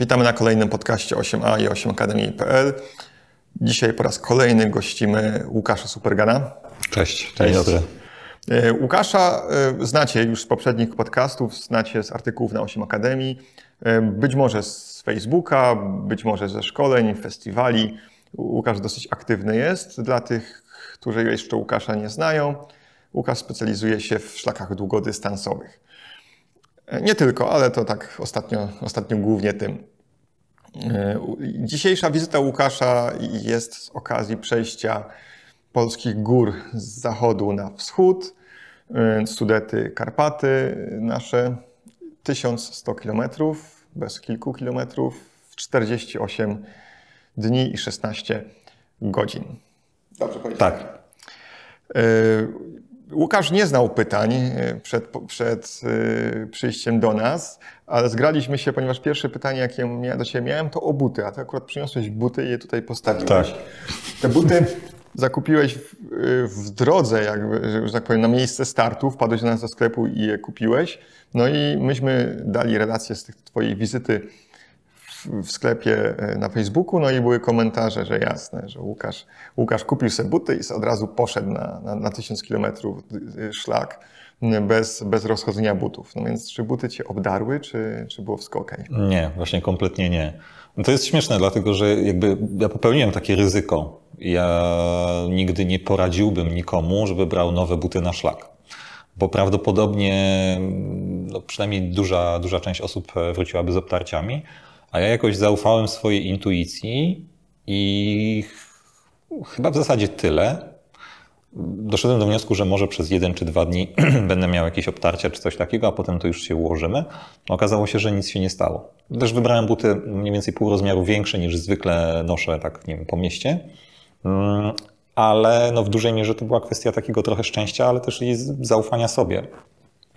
Witamy na kolejnym podcaście 8a i 8akademii.pl. Dzisiaj po raz kolejny gościmy Łukasza Supergana. Cześć, dzień dobry. E, Łukasza e, znacie już z poprzednich podcastów, znacie z artykułów na 8 Akademii, e, być może z Facebooka, być może ze szkoleń, festiwali. Łukasz dosyć aktywny jest. Dla tych, którzy jeszcze Łukasza nie znają, Łukasz specjalizuje się w szlakach długodystansowych. E, nie tylko, ale to tak ostatnio, ostatnio głównie tym. E, dzisiejsza wizyta Łukasza jest z okazji przejścia polskich gór z zachodu na wschód, e, Sudety, Karpaty nasze, 1100 km, bez kilku kilometrów, 48 dni i 16 godzin. Dobrze powiedziałem. Tak. Łukasz nie znał pytań e, przed, przed e, przyjściem do nas, ale zgraliśmy się, ponieważ pierwsze pytanie, jakie ja do Ciebie miałem, to o buty, a Ty akurat przyniosłeś buty i je tutaj postawiłeś. Tak. Te buty zakupiłeś w, e, w drodze, jakby, że tak powiem, na miejsce startu, wpadłeś do nas do sklepu i je kupiłeś. No i myśmy dali relację z tych Twojej wizyty w sklepie e, na Facebooku, no i były komentarze, że jasne, że Łukasz, Łukasz kupił sobie buty i od razu poszedł na, na, na 1000 kilometrów e, e, szlak bez, bez rozchodzenia butów. No więc czy buty cię obdarły, czy, czy było wszystko Nie, właśnie kompletnie nie. No to jest śmieszne, dlatego że jakby ja popełniłem takie ryzyko. Ja nigdy nie poradziłbym nikomu, żeby brał nowe buty na szlak. Bo prawdopodobnie, no przynajmniej duża, duża część osób wróciłaby z obtarciami, a ja jakoś zaufałem swojej intuicji i chyba w zasadzie tyle. Doszedłem do wniosku, że może przez jeden czy dwa dni będę miał jakieś obtarcia czy coś takiego, a potem to już się ułożymy. No, okazało się, że nic się nie stało. Też wybrałem buty mniej więcej pół rozmiaru większe niż zwykle noszę, tak nie wiem, po mieście. Mm, ale no, w dużej mierze to była kwestia takiego trochę szczęścia, ale też i zaufania sobie.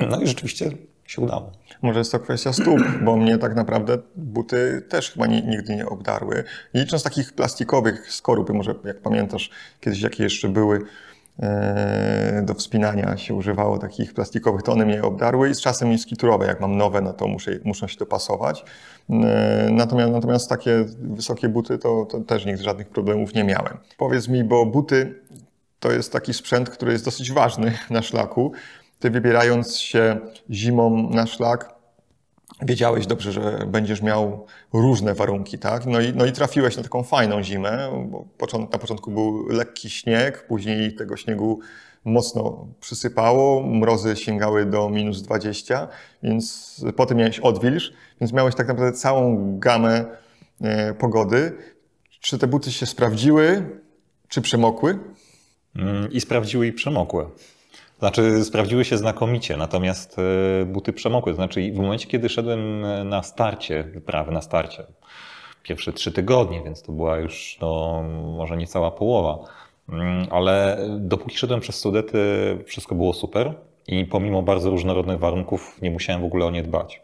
No i rzeczywiście się udało. Może jest to kwestia stóp, bo mnie tak naprawdę buty też chyba nie, nigdy nie obdarły. Licząc takich plastikowych skorupy może jak pamiętasz, kiedyś jakie jeszcze były e, do wspinania się używało takich plastikowych, to one mnie obdarły i z czasem jest skiturowe. Jak mam nowe, no to muszę, muszę się dopasować. E, natomiast, natomiast takie wysokie buty to, to też nigdy żadnych problemów nie miałem. Powiedz mi, bo buty to jest taki sprzęt, który jest dosyć ważny na szlaku. Ty wybierając się zimą na szlak, wiedziałeś dobrze, że będziesz miał różne warunki, tak? No i, no i trafiłeś na taką fajną zimę, począt, na początku był lekki śnieg, później tego śniegu mocno przysypało, mrozy sięgały do minus 20, więc potem miałeś odwilż, więc miałeś tak naprawdę całą gamę e, pogody. Czy te buty się sprawdziły, czy przemokły? Mm, I sprawdziły i przemokły. Znaczy, sprawdziły się znakomicie, natomiast e, buty przemokły. Znaczy, w momencie, kiedy szedłem e, na starcie, wyprawy na starcie, pierwsze trzy tygodnie, więc to była już no, może niecała połowa, mm, ale dopóki szedłem przez Sudety, wszystko było super i pomimo bardzo różnorodnych warunków nie musiałem w ogóle o nie dbać.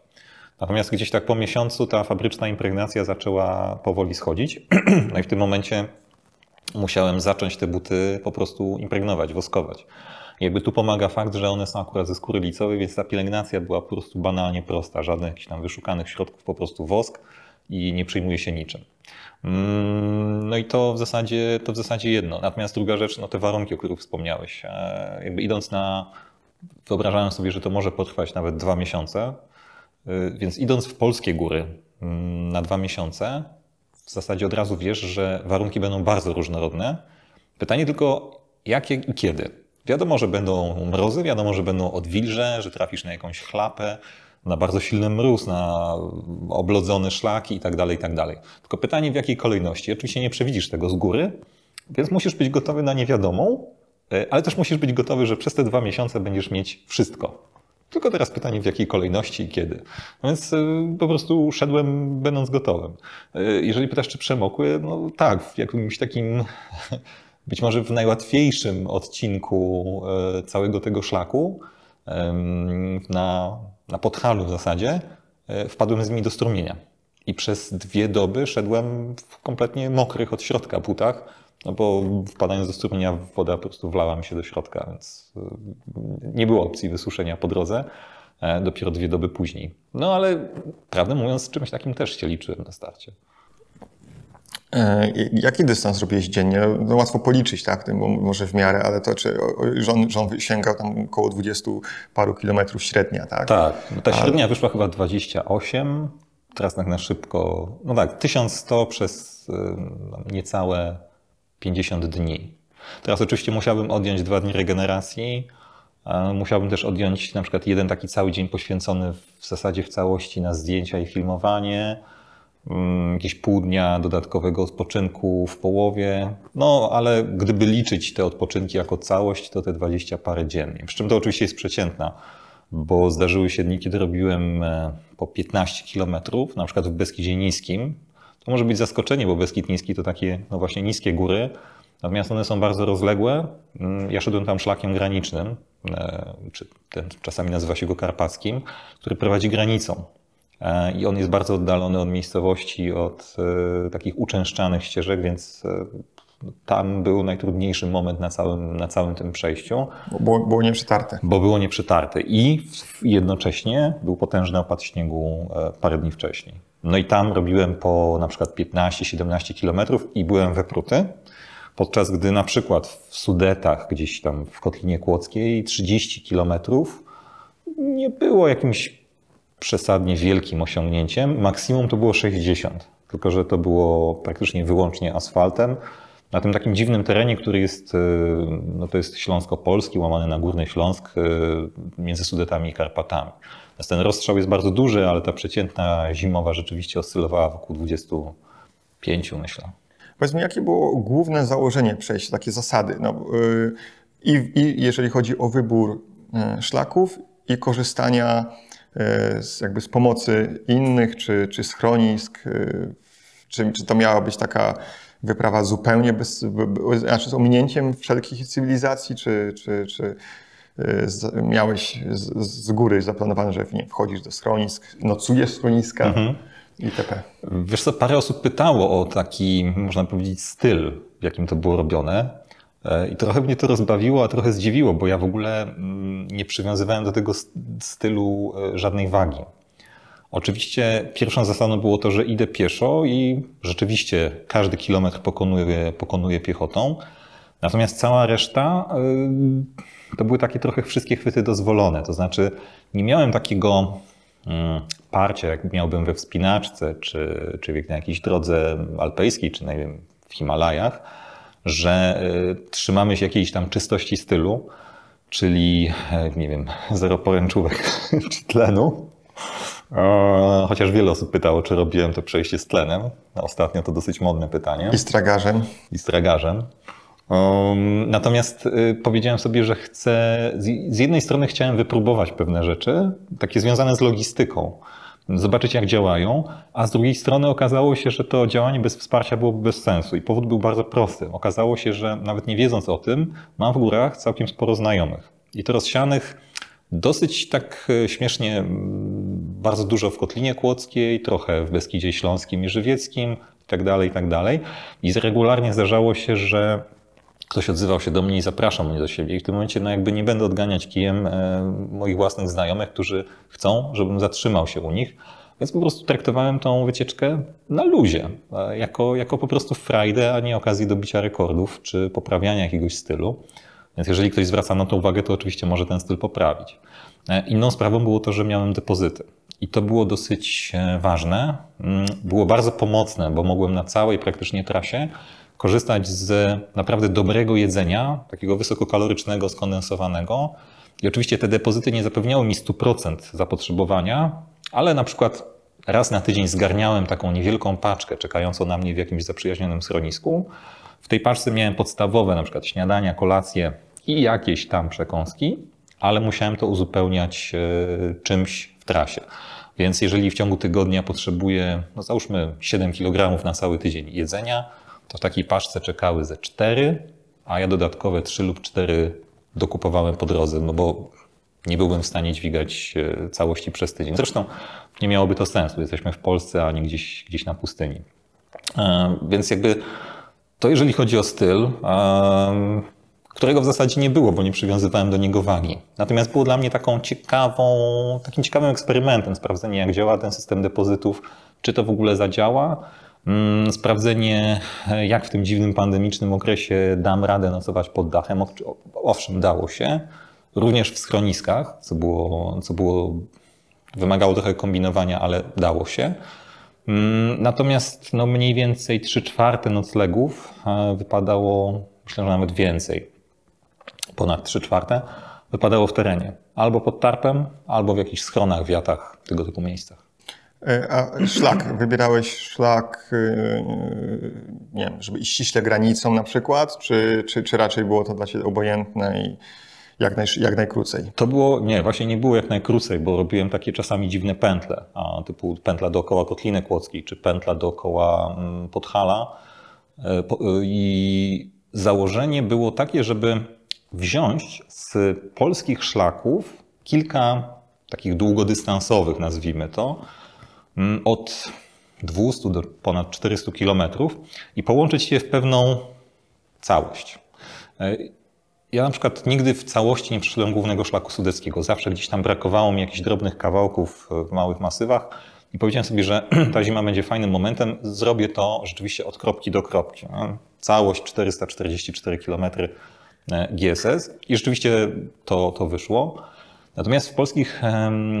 Natomiast gdzieś tak po miesiącu ta fabryczna impregnacja zaczęła powoli schodzić, no i w tym momencie musiałem zacząć te buty po prostu impregnować, woskować. Jakby tu pomaga fakt, że one są akurat ze skóry licowej, więc ta pielęgnacja była po prostu banalnie prosta, żadnych jakichś tam wyszukanych środków, po prostu wosk i nie przyjmuje się niczym. Mm, no i to w zasadzie, to w zasadzie jedno. Natomiast druga rzecz, no te warunki, o których wspomniałeś. E, jakby idąc na, wyobrażałem sobie, że to może potrwać nawet dwa miesiące, e, więc idąc w polskie góry mm, na dwa miesiące, w zasadzie od razu wiesz, że warunki będą bardzo różnorodne. Pytanie tylko, jakie i kiedy? Wiadomo, że będą mrozy, wiadomo, że będą odwilże, że trafisz na jakąś chlapę, na bardzo silny mróz, na oblodzone szlaki itd., tak itd. Tak Tylko pytanie w jakiej kolejności. Oczywiście nie przewidzisz tego z góry, więc musisz być gotowy na niewiadomą, e, ale też musisz być gotowy, że przez te dwa miesiące będziesz mieć wszystko. Tylko teraz pytanie, w jakiej kolejności i kiedy. No więc e, po prostu szedłem, będąc gotowym. E, jeżeli pytasz, czy przemokły, no tak, w jakimś takim być może w najłatwiejszym odcinku e, całego tego szlaku, na, na podchalu w zasadzie, e, wpadłem z nimi do strumienia. I przez dwie doby szedłem w kompletnie mokrych od środka butach, no bo wpadając do strumienia woda po prostu wlała mi się do środka, więc e, nie było opcji wysuszenia po drodze dopiero dwie doby później. No ale prawdę mówiąc, z czymś takim też się liczyłem na starcie. E, jaki dystans robiłeś dziennie? No, łatwo policzyć, tak, bo no, może w miarę, ale to czy on żon sięgał tam około 20 paru kilometrów średnia, tak? Tak, no, ta średnia ale... wyszła chyba 28, teraz tak na szybko, no tak, 1100 przez y, niecałe 50 dni. Teraz oczywiście musiałbym odjąć dwa dni regeneracji, Musiałbym też odjąć na przykład jeden taki cały dzień poświęcony w zasadzie w całości na zdjęcia i filmowanie. Mm, jakieś pół dnia dodatkowego odpoczynku w połowie. No, ale gdyby liczyć te odpoczynki jako całość, to te 20 parę dziennie. Przy czym to oczywiście jest przeciętna, bo zdarzyły się dni, kiedy robiłem e, po 15 kilometrów, na przykład w Beskidzie Niskim. To może być zaskoczenie, bo Beskid Niski to takie, no właśnie, niskie góry. Natomiast one są bardzo rozległe. Mm, ja szedłem tam szlakiem granicznym, e, czy ten czasami nazywa się go karpackim, który prowadzi granicą E, i on jest bardzo oddalony od miejscowości, od e, takich uczęszczanych ścieżek, więc e, tam był najtrudniejszy moment na całym, na całym tym przejściu. Bo było, było nieprzytarte. Bo było nieprzytarte i jednocześnie był potężny opad śniegu parę dni wcześniej. No i tam robiłem po na przykład 15-17 kilometrów i byłem wepruty. Podczas gdy na przykład w Sudetach, gdzieś tam w Kotlinie Kłodzkiej, 30 kilometrów nie było jakimś przesadnie wielkim osiągnięciem. Maksimum to było 60, tylko że to było praktycznie wyłącznie asfaltem. Na tym takim dziwnym terenie, który jest, e, no to jest Śląsko-Polski, łamany na Górny Śląsk, e, między Sudetami i Karpatami. Więc ten rozstrzał jest bardzo duży, ale ta przeciętna zimowa rzeczywiście oscylowała wokół 25, myślę. Powiedz mi, jakie było główne założenie przejścia, takie zasady? No, yy, i, I jeżeli chodzi o wybór szlaków i korzystania E, jakby z pomocy innych czy, czy schronisk? E, czy, czy to miała być taka wyprawa zupełnie bez, znaczy z ominięciem wszelkich cywilizacji, czy, czy, czy e, z, miałeś z, z, góry zaplanowane, że nie, wchodzisz do schronisk, nocujesz schroniska? Mhm. ITP. Wiesz co, parę osób pytało o taki, można powiedzieć, styl, w jakim to było robione. E, I trochę mnie to rozbawiło, a trochę zdziwiło, bo ja w ogóle mm, nie przywiązywałem do tego stylu e, żadnej wagi. Oczywiście pierwszą zasadą było to, że idę pieszo i rzeczywiście każdy kilometr pokonuję, pokonuję piechotą. Natomiast cała reszta e, to były takie trochę wszystkie chwyty dozwolone. To znaczy nie miałem takiego mm, parcia, jak miałbym we wspinaczce, czy, czy na jakiejś drodze alpejskiej, czy na, wiem, w Himalajach że y, trzymamy się jakiejś tam czystości stylu, czyli, e, nie wiem, zero poręczówek czy tlenu. E, chociaż wiele osób pytało, czy robiłem to przejście z tlenem. No, ostatnio to dosyć modne pytanie. I tragarzem. I z tragarzem. Um, natomiast y, powiedziałem sobie, że chcę, z jednej strony chciałem wypróbować pewne rzeczy, takie związane z logistyką zobaczyć jak działają, a z drugiej strony okazało się, że to działanie bez wsparcia byłoby bez sensu i powód był bardzo prosty. Okazało się, że nawet nie wiedząc o tym, mam w górach całkiem sporo znajomych i to rozsianych dosyć tak e, śmiesznie bardzo dużo w Kotlinie Kłodzkiej, trochę w Beskidzie Śląskim i Żywieckim itd., itd. I tak tak regularnie zdarzało się, że ktoś odzywał się do mnie i zapraszał mnie do siebie. I w tym momencie no jakby nie będę odganiać kijem e, moich własnych znajomych, którzy chcą, żebym zatrzymał się u nich. Więc po prostu traktowałem tą wycieczkę na luzie, e, jako, jako po prostu frajdę, a nie okazji do bicia rekordów czy poprawiania jakiegoś stylu. Więc jeżeli ktoś zwraca na to uwagę, to oczywiście może ten styl poprawić. E, inną sprawą było to, że miałem depozyty. I to było dosyć ważne. Mm, było bardzo pomocne, bo mogłem na całej praktycznie trasie korzystać z naprawdę dobrego jedzenia, takiego wysokokalorycznego, skondensowanego. I oczywiście te depozyty nie zapewniały mi 100% zapotrzebowania, ale na przykład raz na tydzień zgarniałem taką niewielką paczkę czekającą na mnie w jakimś zaprzyjaźnionym schronisku. W tej paczce miałem podstawowe na przykład śniadania, kolacje i jakieś tam przekąski, ale musiałem to uzupełniać e, czymś w trasie. Więc jeżeli w ciągu tygodnia potrzebuję, no załóżmy 7 kg na cały tydzień jedzenia, to w takiej paczce czekały ze cztery, a ja dodatkowe trzy lub cztery dokupowałem po drodze, no bo nie byłbym w stanie dźwigać e, całości przez tydzień. Zresztą nie miałoby to sensu, jesteśmy w Polsce, a nie gdzieś, gdzieś na pustyni. E, więc jakby to jeżeli chodzi o styl, e, którego w zasadzie nie było, bo nie przywiązywałem do niego wagi. Natomiast było dla mnie taką ciekawą, takim ciekawym eksperymentem, sprawdzenie jak działa ten system depozytów, czy to w ogóle zadziała, Mm, sprawdzenie, e, jak w tym dziwnym pandemicznym okresie dam radę nocować pod dachem. Owszem, dało się. Również w schroniskach, co było, co było wymagało trochę kombinowania, ale dało się. Mm, natomiast no, mniej więcej 3 czwarte noclegów e, wypadało, myślę, że nawet więcej, ponad 3 czwarte, wypadało w terenie. Albo pod tarpem, albo w jakichś schronach, wiatach, tego typu miejscach. E, a szlak, wybierałeś szlak, e, nie wiem, żeby iść ściśle granicą na przykład, czy, czy, czy raczej było to dla Ciebie obojętne i jak, naj, jak najkrócej? To było, nie, właśnie nie było jak najkrócej, bo robiłem takie czasami dziwne pętle, typu pętla dookoła Kotliny Kłodzkiej, czy pętla dookoła mm, Podhala e, i założenie było takie, żeby wziąć z polskich szlaków kilka takich długodystansowych, nazwijmy to, Mm, od 200 do ponad 400 kilometrów i połączyć je w pewną całość. E, ja na przykład nigdy w całości nie przeszedłem głównego szlaku sudeckiego. Zawsze gdzieś tam brakowało mi jakichś drobnych kawałków w małych masywach i powiedziałem sobie, że ta zima będzie fajnym momentem. Zrobię to rzeczywiście od kropki do kropki. Całość 444 km GSS i rzeczywiście to, to wyszło. Natomiast w polskich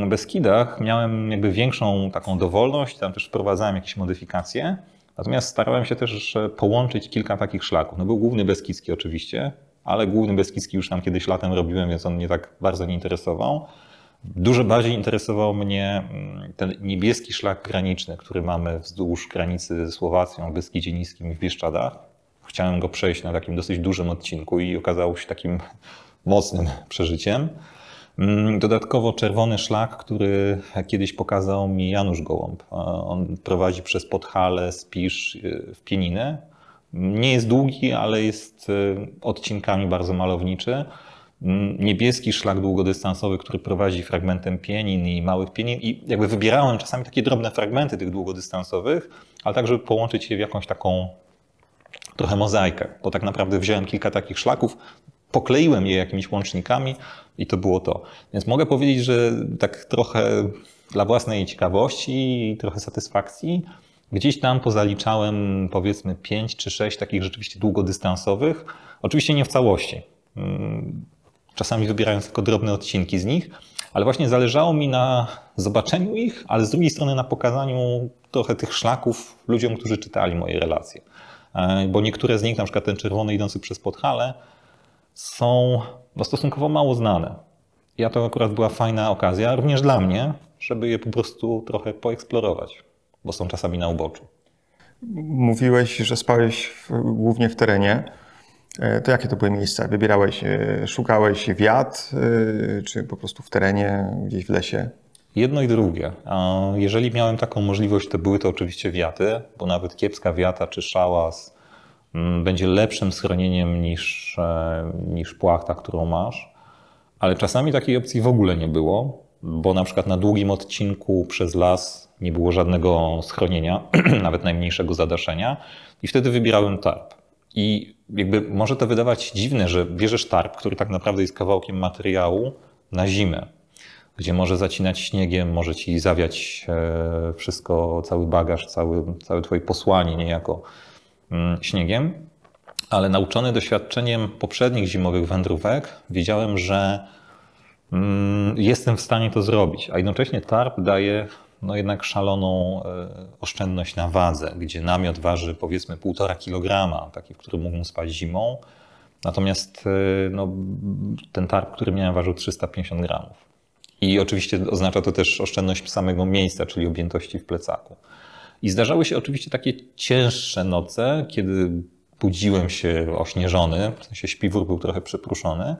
Beskidach miałem jakby większą taką dowolność, tam też wprowadzałem jakieś modyfikacje. Natomiast starałem się też połączyć kilka takich szlaków. No był główny Beskidzki oczywiście, ale główny Beskidzki już tam kiedyś latem robiłem, więc on mnie tak bardzo nie interesował. Dużo bardziej interesował mnie mm, ten niebieski szlak graniczny, który mamy wzdłuż granicy ze Słowacją, w Beskidzie Niskim i w Bieszczadach. Chciałem go przejść na takim dosyć dużym odcinku i okazało się takim mocnym przeżyciem. Mm, dodatkowo czerwony szlak, który kiedyś pokazał mi Janusz Gołąb. On prowadzi przez Podhale, Spisz y, w Pieninę. Nie jest długi, ale jest y, odcinkami bardzo malowniczy. Mm, niebieski szlak długodystansowy, który prowadzi fragmentem pienin i małych pienin. I jakby wybierałem czasami takie drobne fragmenty tych długodystansowych, ale tak, żeby połączyć je w jakąś taką trochę mozaikę, bo tak naprawdę wziąłem kilka takich szlaków, pokleiłem je jakimiś łącznikami i to było to. Więc mogę powiedzieć, że tak trochę dla własnej ciekawości i trochę satysfakcji gdzieś tam pozaliczałem powiedzmy 5 czy 6 takich rzeczywiście długodystansowych. Oczywiście nie w całości. Mm, czasami wybierając tylko drobne odcinki z nich, ale właśnie zależało mi na zobaczeniu ich, ale z drugiej strony na pokazaniu trochę tych szlaków ludziom, którzy czytali moje relacje. E, bo niektóre z nich, na przykład ten czerwony idący przez Podhale, są no, stosunkowo mało znane. Ja to akurat była fajna okazja, również dla mnie, żeby je po prostu trochę poeksplorować, bo są czasami na uboczu. Mówiłeś, że spałeś w, głównie w terenie. E, to jakie to były miejsca? Wybierałeś, e, szukałeś wiat, e, czy po prostu w terenie, gdzieś w lesie? Jedno i drugie. Jeżeli miałem taką możliwość, to były to oczywiście wiaty, bo nawet kiepska wiata czy szałas Mm, będzie lepszym schronieniem niż, e, niż płachta, którą masz. Ale czasami takiej opcji w ogóle nie było, bo na przykład na długim odcinku przez las nie było żadnego schronienia, nawet najmniejszego zadaszenia, i wtedy wybierałem tarp. I jakby może to wydawać dziwne, że bierzesz tarp, który tak naprawdę jest kawałkiem materiału na zimę, gdzie może zacinać śniegiem, może ci zawiać e, wszystko, cały bagaż, cały, całe twoje posłanie niejako Mm, śniegiem, ale nauczony doświadczeniem poprzednich zimowych wędrówek, wiedziałem, że mm, jestem w stanie to zrobić, a jednocześnie tarp daje no jednak szaloną e, oszczędność na wadze, gdzie namiot waży powiedzmy 1,5 kg, taki, w którym mógłbym spać zimą. Natomiast e, no, ten tarp, który miałem, ważył 350 gramów. I oczywiście oznacza to też oszczędność samego miejsca, czyli objętości w plecaku. I zdarzały się oczywiście takie cięższe noce, kiedy budziłem się ośnieżony, w sensie śpiwór był trochę przypruszony,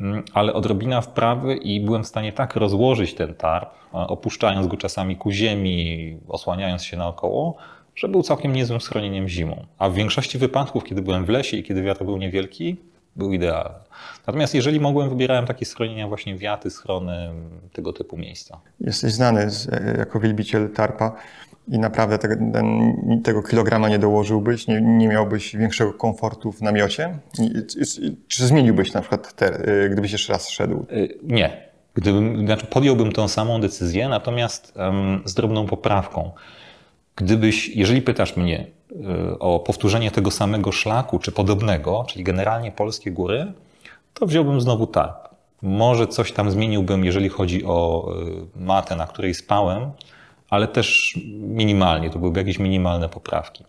mm, ale odrobina wprawy i byłem w stanie tak rozłożyć ten tarp, e, opuszczając go czasami ku ziemi, osłaniając się naokoło, że był całkiem niezłym schronieniem zimą. A w większości wypadków, kiedy byłem w lesie i kiedy wiatr był niewielki, był idealny. Natomiast jeżeli mogłem, wybierałem takie schronienia właśnie wiaty, schrony, tego typu miejsca. Jesteś znany z, e, jako wielbiciel tarpa i naprawdę ten, tego kilograma nie dołożyłbyś, nie, nie, miałbyś większego komfortu w namiocie? czy zmieniłbyś na przykład, te, y, gdybyś jeszcze raz szedł? Y, nie. Gdybym, znaczy podjąłbym tą samą decyzję, natomiast um, z drobną poprawką. Gdybyś, jeżeli pytasz mnie y, o powtórzenie tego samego szlaku, czy podobnego, czyli generalnie polskie góry, to wziąłbym znowu tarp. Może coś tam zmieniłbym, jeżeli chodzi o matę, na której spałem, ale też minimalnie, to byłyby jakieś minimalne poprawki.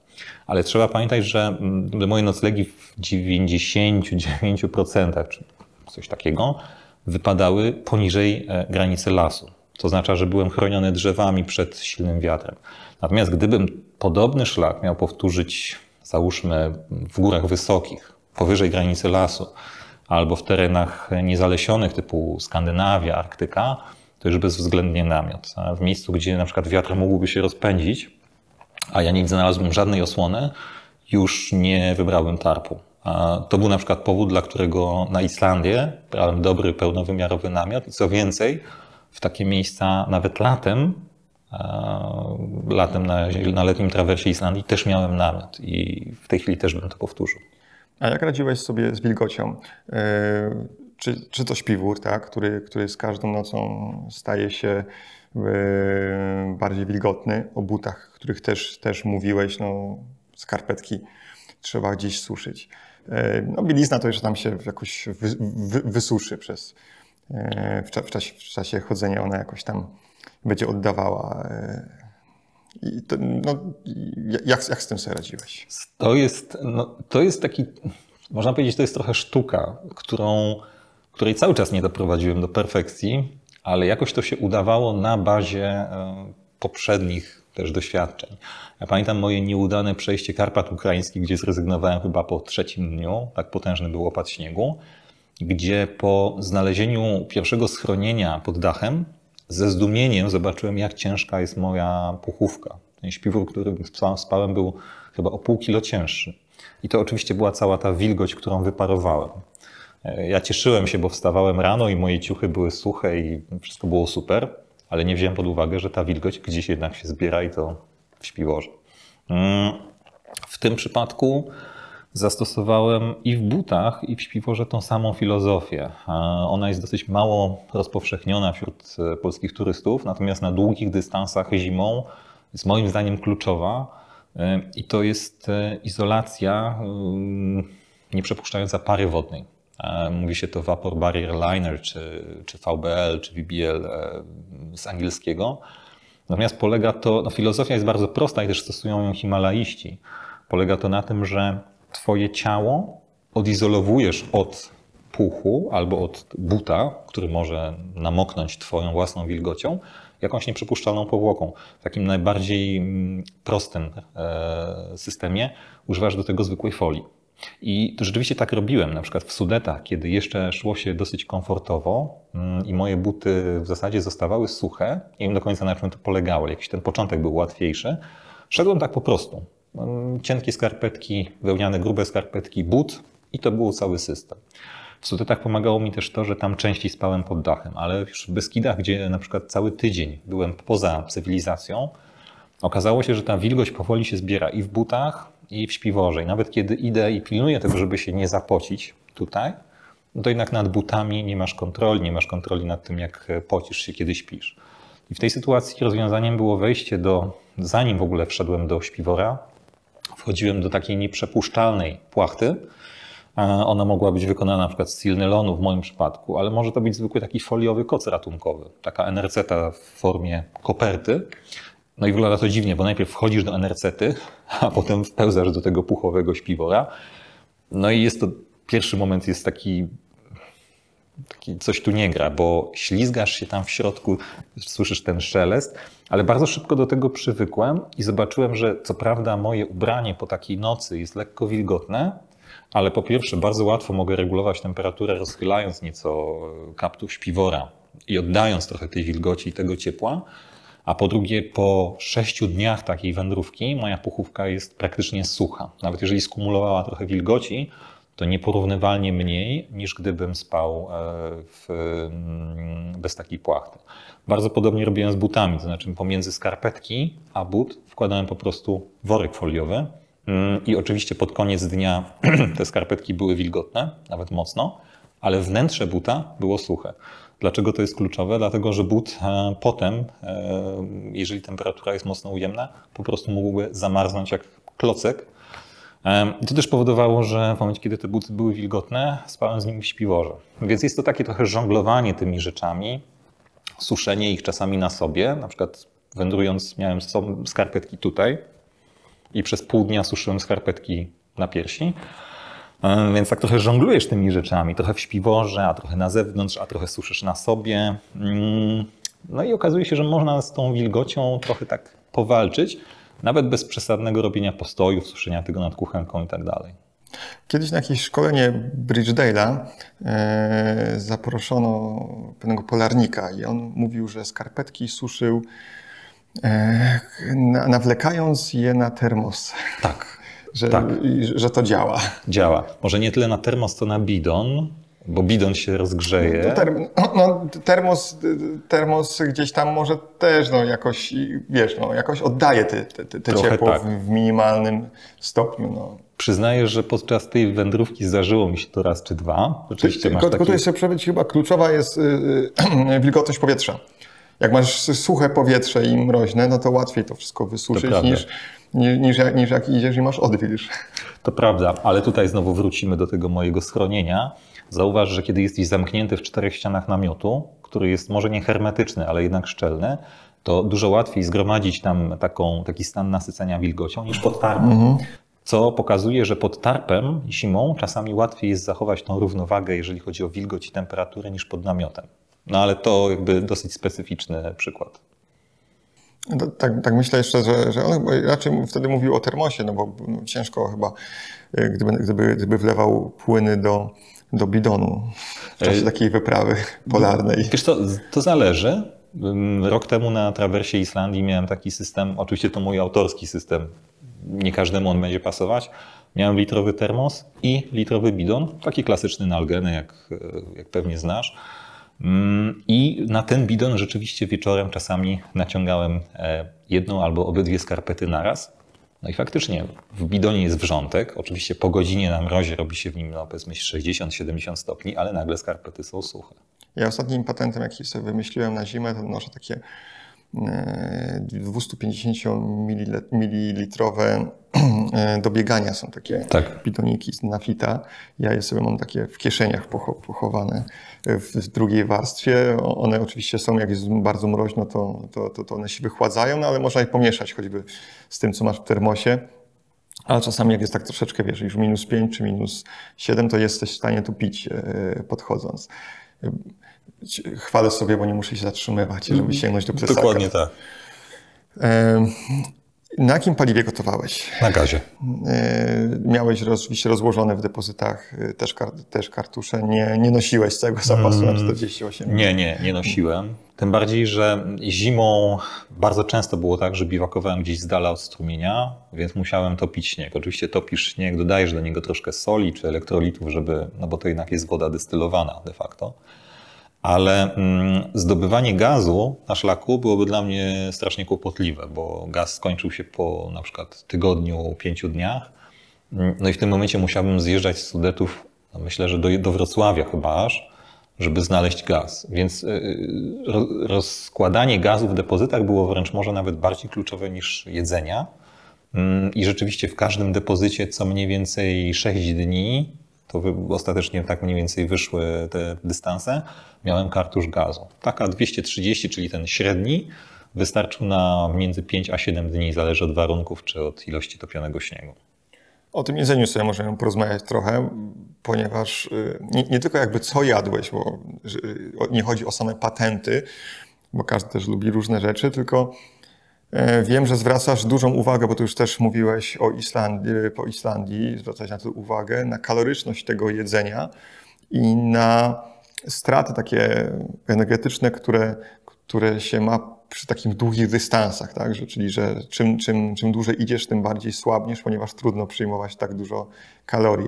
Ale trzeba pamiętać, że mm, moje noclegi w 99% czy coś takiego wypadały poniżej e, granicy lasu. To oznacza, że byłem chroniony drzewami przed silnym wiatrem. Natomiast gdybym podobny szlak miał powtórzyć, załóżmy, w górach wysokich, powyżej granicy lasu, albo w terenach niezalesionych typu Skandynawia, Arktyka, to już bezwzględnie namiot. W miejscu, gdzie na przykład wiatr mógłby się rozpędzić, a ja nie znalazłbym żadnej osłony, już nie wybrałbym tarpu. To był na przykład powód, dla którego na Islandię brałem dobry, pełnowymiarowy namiot i co więcej, w takie miejsca nawet latem, latem na, na letnim trawersie Islandii też miałem namiot i w tej chwili też bym to powtórzył. A jak radziłeś sobie z wilgocią? E, czy, czy to śpiwór, tak, który, który z każdą nocą staje się e, bardziej wilgotny, o butach, których też, też mówiłeś, no, skarpetki trzeba gdzieś suszyć. E, no, bielizna to jeszcze tam się jakoś wy, wy, wysuszy przez, e, w, w, czasie, w czasie chodzenia, ona jakoś tam będzie oddawała. To, no, jak, jak z tym sobie radziłeś? To jest, no, to jest taki, można powiedzieć, to jest trochę sztuka, którą której cały czas nie doprowadziłem do perfekcji, ale jakoś to się udawało na bazie e, poprzednich też doświadczeń. Ja pamiętam moje nieudane przejście Karpat Ukraińskich, gdzie zrezygnowałem chyba po trzecim dniu, tak potężny był opad śniegu, gdzie po znalezieniu pierwszego schronienia pod dachem ze zdumieniem zobaczyłem, jak ciężka jest moja puchówka. Ten śpiwór, który spałem, był chyba o pół kilo cięższy. I to oczywiście była cała ta wilgoć, którą wyparowałem. E, ja cieszyłem się, bo wstawałem rano i moje ciuchy były suche i wszystko było super, ale nie wziąłem pod uwagę, że ta wilgoć gdzieś jednak się zbiera i to w śpiworze. Mm, w tym przypadku zastosowałem i w butach, i w śpiworze tą samą filozofię. E, ona jest dosyć mało rozpowszechniona wśród e, polskich turystów, natomiast na długich dystansach zimą jest moim zdaniem kluczowa i to jest izolacja mm, nieprzepuszczająca pary wodnej. Mówi się to Vapor Barrier Liner, czy, czy VBL, czy VBL e, z angielskiego. Natomiast polega to, no filozofia jest bardzo prosta i też stosują ją himalaiści. Polega to na tym, że twoje ciało odizolowujesz od puchu albo od buta, który może namoknąć twoją własną wilgocią, jakąś nieprzepuszczalną powłoką. W takim najbardziej mm, prostym e, systemie używasz do tego zwykłej folii. I to rzeczywiście tak robiłem, na przykład w Sudetach, kiedy jeszcze szło się dosyć komfortowo mm, i moje buty w zasadzie zostawały suche. Nie wiem do końca na czym to polegało, jakiś ten początek był łatwiejszy. Szedłem tak po prostu. Mm, cienkie skarpetki, wełniane grube skarpetki, but i to był cały system. W Sudetach pomagało mi też to, że tam częściej spałem pod dachem, ale już w Beskidach, gdzie na przykład cały tydzień byłem poza cywilizacją, okazało się, że ta wilgoć powoli się zbiera i w butach, i w śpiworze. I nawet kiedy idę i pilnuję tego, żeby się nie zapocić tutaj, no to jednak nad butami nie masz kontroli, nie masz kontroli nad tym, jak e, pocisz się, kiedy śpisz. I w tej sytuacji rozwiązaniem było wejście do, zanim w ogóle wszedłem do śpiwora, wchodziłem do takiej nieprzepuszczalnej płachty. E, ona mogła być wykonana na przykład z silnylonu w moim przypadku, ale może to być zwykły taki foliowy koc ratunkowy, taka NRZ w formie koperty, no i wygląda to dziwnie, bo najpierw wchodzisz do NRC-ty, a potem wpełzasz do tego puchowego śpiwora. No i jest to, pierwszy moment jest taki, taki coś tu nie gra, bo ślizgasz się tam w środku, słyszysz ten szelest, ale bardzo szybko do tego przywykłem i zobaczyłem, że co prawda moje ubranie po takiej nocy jest lekko wilgotne, ale po pierwsze bardzo łatwo mogę regulować temperaturę rozchylając nieco kaptur śpiwora i oddając trochę tej wilgoci i tego ciepła, a po drugie, po sześciu dniach takiej wędrówki moja puchówka jest praktycznie sucha. Nawet jeżeli skumulowała trochę wilgoci, to nieporównywalnie mniej niż gdybym spał e, w, mm, bez takiej płachty. Bardzo podobnie robiłem z butami, to znaczy pomiędzy skarpetki a but wkładałem po prostu worek foliowy mm, i oczywiście pod koniec dnia te skarpetki były wilgotne, nawet mocno, ale wnętrze buta było suche. Dlaczego to jest kluczowe? Dlatego, że but e, potem, e, jeżeli temperatura jest mocno ujemna, po prostu mógłby zamarznąć jak klocek. E, to też powodowało, że w momencie, kiedy te buty były wilgotne, spałem z nimi w śpiworze. Więc jest to takie trochę żonglowanie tymi rzeczami, suszenie ich czasami na sobie. Na przykład wędrując miałem skarpetki tutaj i przez pół dnia suszyłem skarpetki na piersi. Więc tak trochę żonglujesz tymi rzeczami, trochę w śpiworze, a trochę na zewnątrz, a trochę suszysz na sobie. Mm, no i okazuje się, że można z tą wilgocią trochę tak powalczyć, nawet bez przesadnego robienia postojów, suszenia tego nad kuchenką i tak dalej. Kiedyś na jakieś szkolenie Bridgedale'a e, zaproszono pewnego polarnika i on mówił, że skarpetki suszył e, nawlekając je na termos. Tak że, tak. że to działa. Działa. Może nie tyle na termos, co na bidon, bo bidon się rozgrzeje. No, ter, no, no, termos, termos gdzieś tam może też no, jakoś, wiesz, no, jakoś oddaje te, te, te ciepło tak. w, minimalnym stopniu. No. Przyznaję, że podczas tej wędrówki zdarzyło mi się to raz czy dwa. Oczywiście Ty, masz tylko, takie... jeszcze przebyć chyba kluczowa jest yy, wilgotność powietrza. Jak masz suche powietrze i mroźne, no to łatwiej to wszystko wysuszyć to niż niż jak, niż jak idziesz i masz odwilż. To prawda, ale tutaj znowu wrócimy do tego mojego schronienia. Zauważ, że kiedy jesteś zamknięty w czterech ścianach namiotu, który jest może nie hermetyczny, ale jednak szczelny, to dużo łatwiej zgromadzić tam taką, taki stan nasycenia wilgocią niż pod tarpem. Mhm. Co pokazuje, że pod tarpem zimą czasami łatwiej jest zachować tą równowagę, jeżeli chodzi o wilgoć i temperaturę, niż pod namiotem. No ale to jakby dosyć specyficzny przykład. No, tak, tak, myślę jeszcze, że, że on raczej wtedy mówił o termosie, no bo ciężko chyba, e, gdyby, gdyby, gdyby wlewał płyny do, do bidonu w czasie e, takiej wyprawy polarnej. Wiesz, to, to zależy. Mm, rok temu na trawersie Islandii miałem taki system, oczywiście to mój autorski system, nie każdemu on będzie pasować. Miałem litrowy termos i litrowy bidon, taki klasyczny na jak, e, jak pewnie znasz. Mm, I na ten bidon rzeczywiście wieczorem czasami naciągałem e, jedną albo obydwie skarpety naraz. No i faktycznie w bidonie jest wrzątek. Oczywiście po godzinie na mrozie robi się w nim no, powiedzmy 60-70 stopni, ale nagle skarpety są suche. Ja ostatnim patentem, jaki sobie wymyśliłem na zimę, to noszę takie 250 e, mililitrowe e, dobiegania są takie tak. bidoniki z nafita. Ja je sobie mam takie w kieszeniach pochowane w drugiej warstwie. One oczywiście są, jak jest bardzo mroźno, to, to, to, to one się wychładzają, no ale można je pomieszać choćby z tym, co masz w termosie. Ale czasami jak jest tak troszeczkę, wiesz, już minus 5 czy minus 7, to jesteś w stanie tu pić e, podchodząc. Chwalę sobie, bo nie muszę się zatrzymywać, żeby mhm. sięgnąć do plecaka. Dokładnie tak. Na jakim paliwie gotowałeś? Na gazie. E, miałeś oczywiście rozłożone w depozytach e, też, też kartusze. Nie, nie nosiłeś całego zapasu na 48? Mm, nie, nie, nie nosiłem. Tym bardziej, że zimą bardzo często było tak, że biwakowałem gdzieś z dala od strumienia, więc musiałem topić śnieg. Oczywiście topisz śnieg, dodajesz do niego troszkę soli czy elektrolitów, żeby, no bo to jednak jest woda destylowana de facto ale mm, zdobywanie gazu na szlaku byłoby dla mnie strasznie kłopotliwe, bo gaz skończył się po na przykład tygodniu, pięciu dniach. Mm, no i w tym momencie musiałbym zjeżdżać z Sudetów, no myślę, że do, do Wrocławia chyba aż, żeby znaleźć gaz. Więc y, y, rozkładanie gazu w depozytach było wręcz może nawet bardziej kluczowe niż jedzenia. Mm, I rzeczywiście w każdym depozycie co mniej więcej 6 dni to ostatecznie tak mniej więcej wyszły te dystanse, miałem kartusz gazu. Taka 230, czyli ten średni, wystarczył na między 5 a 7 dni, zależy od warunków czy od ilości topionego śniegu. O tym jedzeniu sobie możemy porozmawiać trochę, ponieważ y, nie, nie tylko jakby co jadłeś, bo y, nie chodzi o same patenty, bo każdy też lubi różne rzeczy, tylko E, wiem, że zwracasz dużą uwagę, bo tu już też mówiłeś o Islandii, e, po Islandii, zwracasz na to uwagę, na kaloryczność tego jedzenia i na straty takie energetyczne, które, które się ma przy takich długich dystansach, tak? Że, czyli że czym, czym, czym dłużej idziesz, tym bardziej słabniesz, ponieważ trudno przyjmować tak dużo kalorii.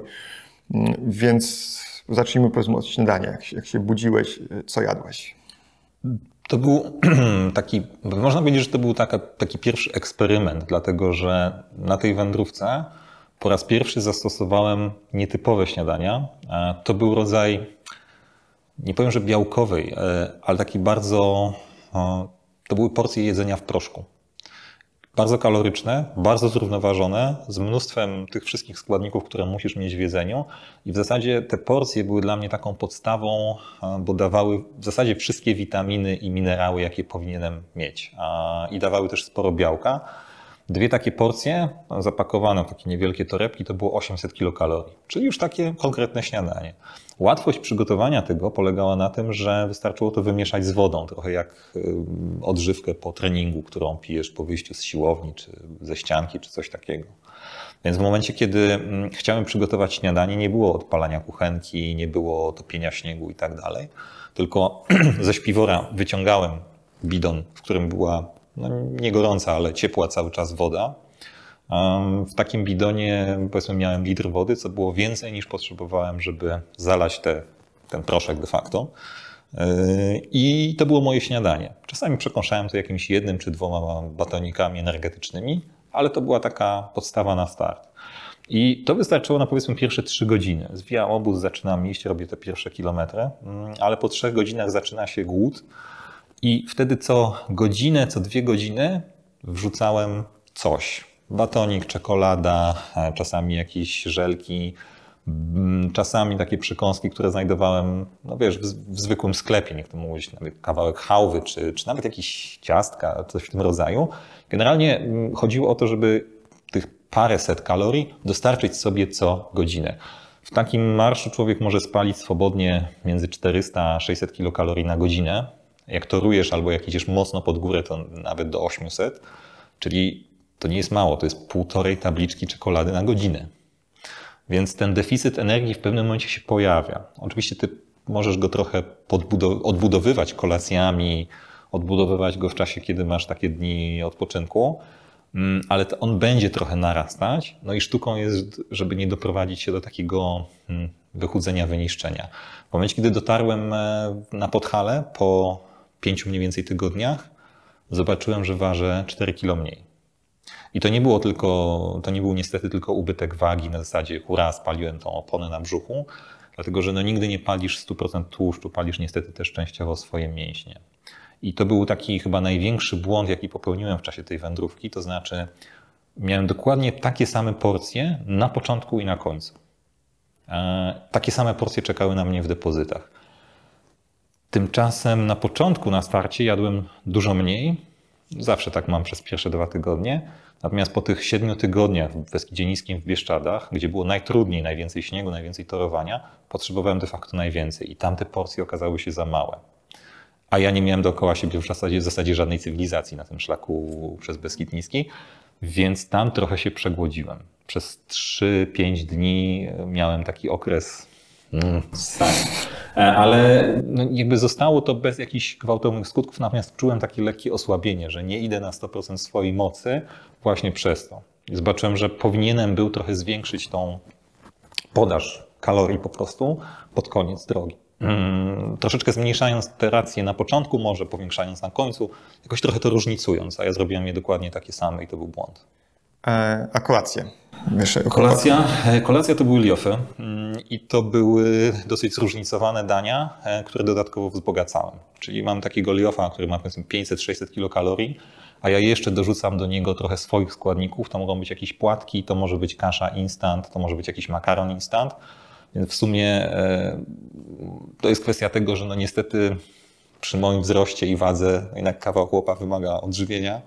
Mm, więc zacznijmy powiedzmy od śniadania. Jak, jak się budziłeś, e, co jadłeś? Mm to był taki, można powiedzieć, że to był taka, taki pierwszy eksperyment, dlatego że na tej wędrówce po raz pierwszy zastosowałem nietypowe śniadania. E, to był rodzaj, nie powiem, że białkowej, e, ale taki bardzo, to były porcje jedzenia w proszku bardzo kaloryczne, bardzo zrównoważone, z mnóstwem tych wszystkich składników, które musisz mieć w jedzeniu. I w zasadzie te porcje były dla mnie taką podstawą, bo dawały w zasadzie wszystkie witaminy i minerały, jakie powinienem mieć. I dawały też sporo białka. Dwie takie porcje zapakowane w takie niewielkie torebki to było 800 kilokalorii, czyli już takie konkretne śniadanie. Łatwość przygotowania tego polegała na tym, że wystarczyło to wymieszać z wodą, trochę jak odżywkę po treningu, którą pijesz po wyjściu z siłowni, czy ze ścianki, czy coś takiego. Więc w momencie, kiedy chciałem przygotować śniadanie, nie było odpalania kuchenki, nie było topienia śniegu i tak dalej, tylko ze śpiwora wyciągałem bidon, w którym była no nie gorąca, ale ciepła cały czas woda. W takim bidonie powiedzmy miałem litr wody, co było więcej niż potrzebowałem, żeby zalać te, ten proszek de facto. Yy, I to było moje śniadanie. Czasami przekąszałem to jakimś jednym czy dwoma batonikami energetycznymi, ale to była taka podstawa na start. I to wystarczyło na powiedzmy pierwsze trzy godziny. Zwijam obóz, zaczynam iść, robię te pierwsze kilometry, mm, ale po trzech godzinach zaczyna się głód i wtedy co godzinę, co dwie godziny wrzucałem coś. Batonik, czekolada, e, czasami jakieś żelki, mm, czasami takie przykąski, które znajdowałem, no wiesz, w, zwykłym sklepie, to mówić nawet kawałek hałwy, czy, czy nawet jakieś ciastka, coś w tym rodzaju. Generalnie mm, chodziło o to, żeby tych paręset kalorii dostarczyć sobie co godzinę. W takim marszu człowiek może spalić swobodnie między 400 a 600 kilokalorii na godzinę, jak torujesz albo jak idziesz mocno pod górę, to nawet do 800, czyli to nie jest mało, to jest półtorej tabliczki czekolady na godzinę. Więc ten deficyt energii w pewnym momencie się pojawia. Oczywiście ty możesz go trochę odbudowywać kolacjami, odbudowywać go w czasie, kiedy masz takie dni odpoczynku, mm, ale on będzie trochę narastać. No i sztuką jest, żeby nie doprowadzić się do takiego mm, wychudzenia, wyniszczenia. W momencie, kiedy dotarłem e, na Podhale po pięciu mniej więcej tygodniach zobaczyłem, że ważę 4 kilo mniej. I to nie było tylko, to nie był niestety tylko ubytek wagi na zasadzie hura, spaliłem tą oponę na brzuchu, dlatego że no nigdy nie palisz 100% tłuszczu, palisz niestety też częściowo swoje mięśnie. I to był taki chyba największy błąd, jaki popełniłem w czasie tej wędrówki, to znaczy miałem dokładnie takie same porcje na początku i na końcu. E, takie same porcje czekały na mnie w depozytach. Tymczasem na początku, na starcie jadłem dużo mniej. Zawsze tak mam przez pierwsze dwa tygodnie. Natomiast po tych siedmiu tygodniach w Beskidzie Niskim w Bieszczadach, gdzie było najtrudniej, najwięcej śniegu, najwięcej torowania, potrzebowałem de facto najwięcej i tamte porcje okazały się za małe. A ja nie miałem dookoła siebie w zasadzie, w zasadzie żadnej cywilizacji na tym szlaku przez Beskid Niski, więc tam trochę się przegłodziłem. Przez 3-5 dni miałem taki okres no. E, ale no, jakby zostało to bez jakichś gwałtownych skutków, natomiast czułem takie lekkie osłabienie, że nie idę na 100% swojej mocy właśnie przez to. Zobaczyłem, że powinienem był trochę zwiększyć tą podaż kalorii po prostu pod koniec drogi. Mm, troszeczkę zmniejszając te racje na początku, może powiększając na końcu, jakoś trochę to różnicując, a ja zrobiłem je dokładnie takie same i to był błąd. E, a kolację? Wiesz, kolacja, e, kolacja to były liofy mm, i to były dosyć zróżnicowane dania, e, które dodatkowo wzbogacałem. Czyli mam takiego liofa, który ma powiedzmy 500-600 kilokalorii, a ja jeszcze dorzucam do niego trochę swoich składników. To mogą być jakieś płatki, to może być kasza instant, to może być jakiś makaron instant. Więc w sumie to jest kwestia tego, że no niestety przy moim wzroście i wadze jednak kawał chłopa wymaga odżywienia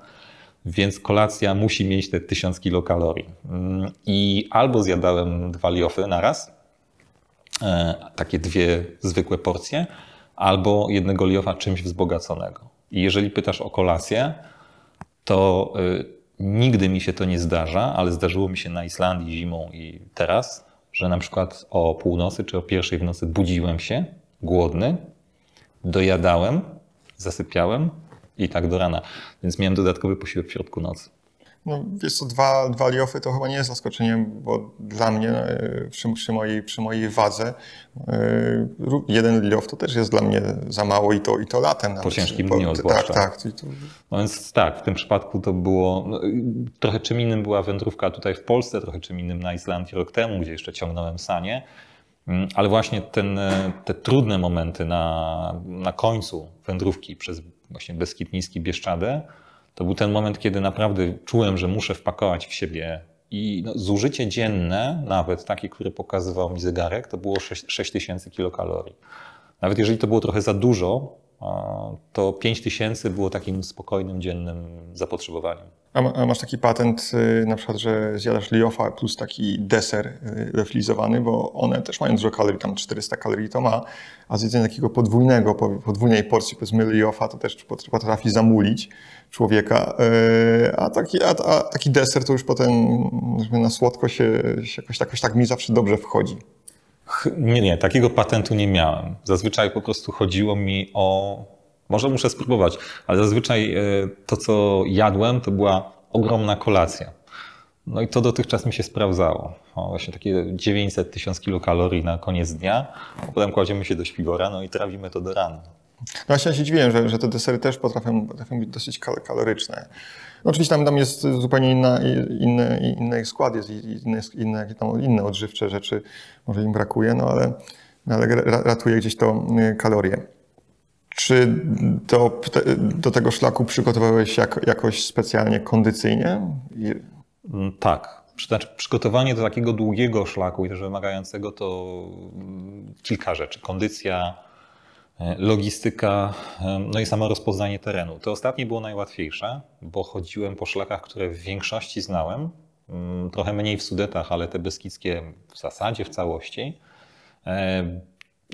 więc kolacja musi mieć te 1000 kilokalorii. Mm, I albo zjadałem dwa liofy naraz, e, takie dwie zwykłe porcje, albo jednego liofa czymś wzbogaconego. I jeżeli pytasz o kolację, to e, nigdy mi się to nie zdarza, ale zdarzyło mi się na Islandii zimą i teraz, że na przykład o północy czy o pierwszej w nocy budziłem się głodny, dojadałem, zasypiałem, i tak do rana. Więc miałem dodatkowy posiłek w środku nocy. No, wiesz co, dwa, dwa to chyba nie jest zaskoczeniem, bo dla mnie e, przy, przy, mojej, przy mojej wadze e, jeden liof to też jest dla mnie za mało i to, i to latem. Po ciężkim dniu po, tak, zwłaszcza. Tak, tak. No więc tak, w tym przypadku to było, no, trochę czym innym była wędrówka tutaj w Polsce, trochę czym innym na Islandii rok temu, gdzie jeszcze ciągnąłem sanie. Mm, ale właśnie ten, e, te trudne momenty na, na końcu wędrówki przez właśnie Beskid Bieszczadę, to był ten moment, kiedy naprawdę czułem, że muszę wpakować w siebie i no, zużycie dzienne, nawet takie, które pokazywał mi zegarek, to było 6000 kilokalorii. Nawet jeżeli to było trochę za dużo, to 5000 było takim spokojnym, dziennym zapotrzebowaniem. A, a masz taki patent y, na przykład, że zjadasz liofa plus taki deser y, reflizowany, bo one też mają dużo kalorii, tam 400 kalorii to ma, a zjedzenie takiego podwójnego, podwójnej porcji powiedzmy liofa to też potrafi zamulić człowieka, y, a taki, a, a taki deser to już potem na słodko się, się jakoś, tak, jakoś tak mi zawsze dobrze wchodzi. Nie, nie, takiego patentu nie miałem. Zazwyczaj po prostu chodziło mi o może muszę spróbować, ale zazwyczaj e, to, co jadłem, to była ogromna kolacja. No i to dotychczas mi się sprawdzało. O, właśnie takie 900-1000 kilokalorii na koniec dnia, potem kładziemy się do śpiwora, no i trawimy to do rana. No właśnie ja się dziwiłem, że, że te desery też potrafią, potrafią być dosyć kaloryczne. No oczywiście tam, tam jest zupełnie inna, inny, inny skład, jest inne, inne, tam inne odżywcze rzeczy, może im brakuje, no ale, no ale ratuje gdzieś to y, kalorie. Czy do, do tego szlaku przygotowałeś się jak, jakoś specjalnie kondycyjnie? Mm, tak. Znaczy, przygotowanie do takiego długiego szlaku i też wymagającego to mm, kilka rzeczy. Kondycja, e, logistyka, no i samo rozpoznanie terenu. To ostatnie było najłatwiejsze, bo chodziłem po szlakach, które w większości znałem, mm, trochę mniej w Sudetach, ale te Beskidzkie w zasadzie w całości. E,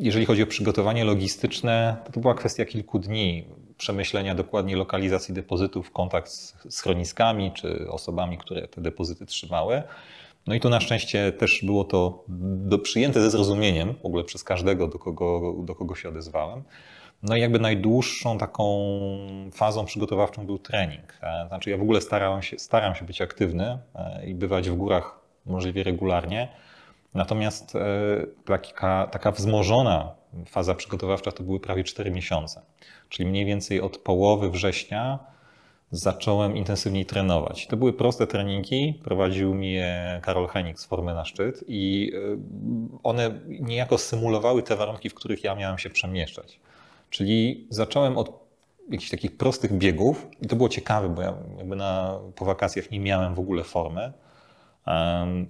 jeżeli chodzi o przygotowanie logistyczne, to, to była kwestia kilku dni przemyślenia dokładnie lokalizacji depozytów, kontakt z schroniskami czy osobami, które te depozyty trzymały. No i tu na szczęście też było to do, przyjęte ze zrozumieniem w ogóle przez każdego, do kogo, do kogo się odezwałem. No i jakby najdłuższą taką fazą przygotowawczą był trening. E, znaczy ja w ogóle starałem się, staram się być aktywny e, i bywać w górach możliwie regularnie. Natomiast e, taka, taka wzmożona faza przygotowawcza to były prawie 4 miesiące. Czyli mniej więcej od połowy września zacząłem intensywniej trenować. To były proste treningi, prowadził mi je Karol Henik z Formy na Szczyt i e, one niejako symulowały te warunki, w których ja miałem się przemieszczać. Czyli zacząłem od jakichś takich prostych biegów i to było ciekawe, bo ja jakby na, po wakacjach nie miałem w ogóle formy.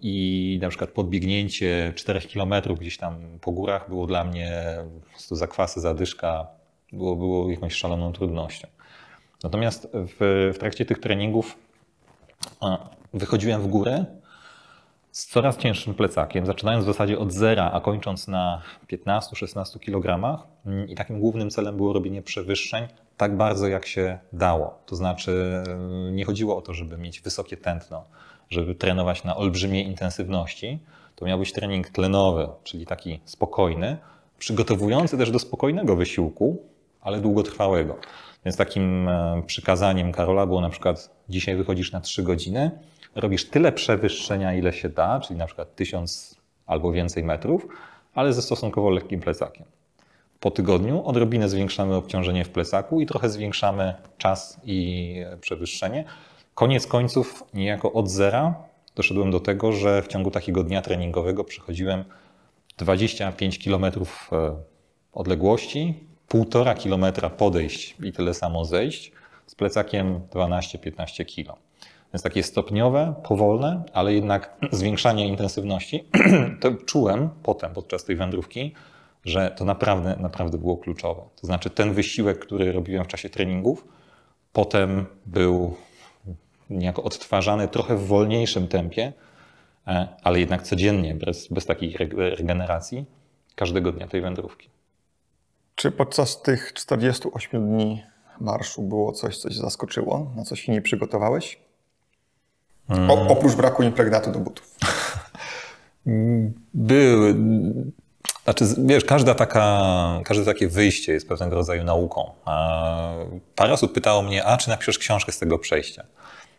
I na przykład podbiegnięcie 4 km gdzieś tam po górach było dla mnie po prostu zakwasy, zadyszka, było, było jakąś szaloną trudnością. Natomiast w, w trakcie tych treningów wychodziłem w górę z coraz cięższym plecakiem, zaczynając w zasadzie od zera, a kończąc na 15-16 kg. I takim głównym celem było robienie przewyższeń tak bardzo, jak się dało. To znaczy, nie chodziło o to, żeby mieć wysokie tętno żeby trenować na olbrzymiej intensywności, to miał być trening tlenowy, czyli taki spokojny, przygotowujący też do spokojnego wysiłku, ale długotrwałego. Więc takim e, przykazaniem Karola było na przykład dzisiaj wychodzisz na 3 godziny, robisz tyle przewyższenia, ile się da, czyli na przykład 1000 albo więcej metrów, ale ze stosunkowo lekkim plecakiem. Po tygodniu odrobinę zwiększamy obciążenie w plecaku i trochę zwiększamy czas i e, przewyższenie, Koniec końców, niejako od zera doszedłem do tego, że w ciągu takiego dnia treningowego przechodziłem 25 km e, odległości, 1,5 km podejść i tyle samo zejść, z plecakiem 12-15 kg. Więc takie stopniowe, powolne, ale jednak zwiększanie intensywności, to czułem potem podczas tej wędrówki, że to naprawdę, naprawdę było kluczowe. To znaczy ten wysiłek, który robiłem w czasie treningów, potem był niejako odtwarzany trochę w wolniejszym tempie, e, ale jednak codziennie, bez, bez takiej regeneracji, każdego dnia tej wędrówki. Czy podczas tych 48 dni marszu było coś, coś zaskoczyło, na co się nie przygotowałeś? O, mm. oprócz braku impregnatu do butów. Były. Znaczy, wiesz, każda taka, każde takie wyjście jest pewnego rodzaju nauką. Parę osób pytało mnie, a czy napiszesz książkę z tego przejścia?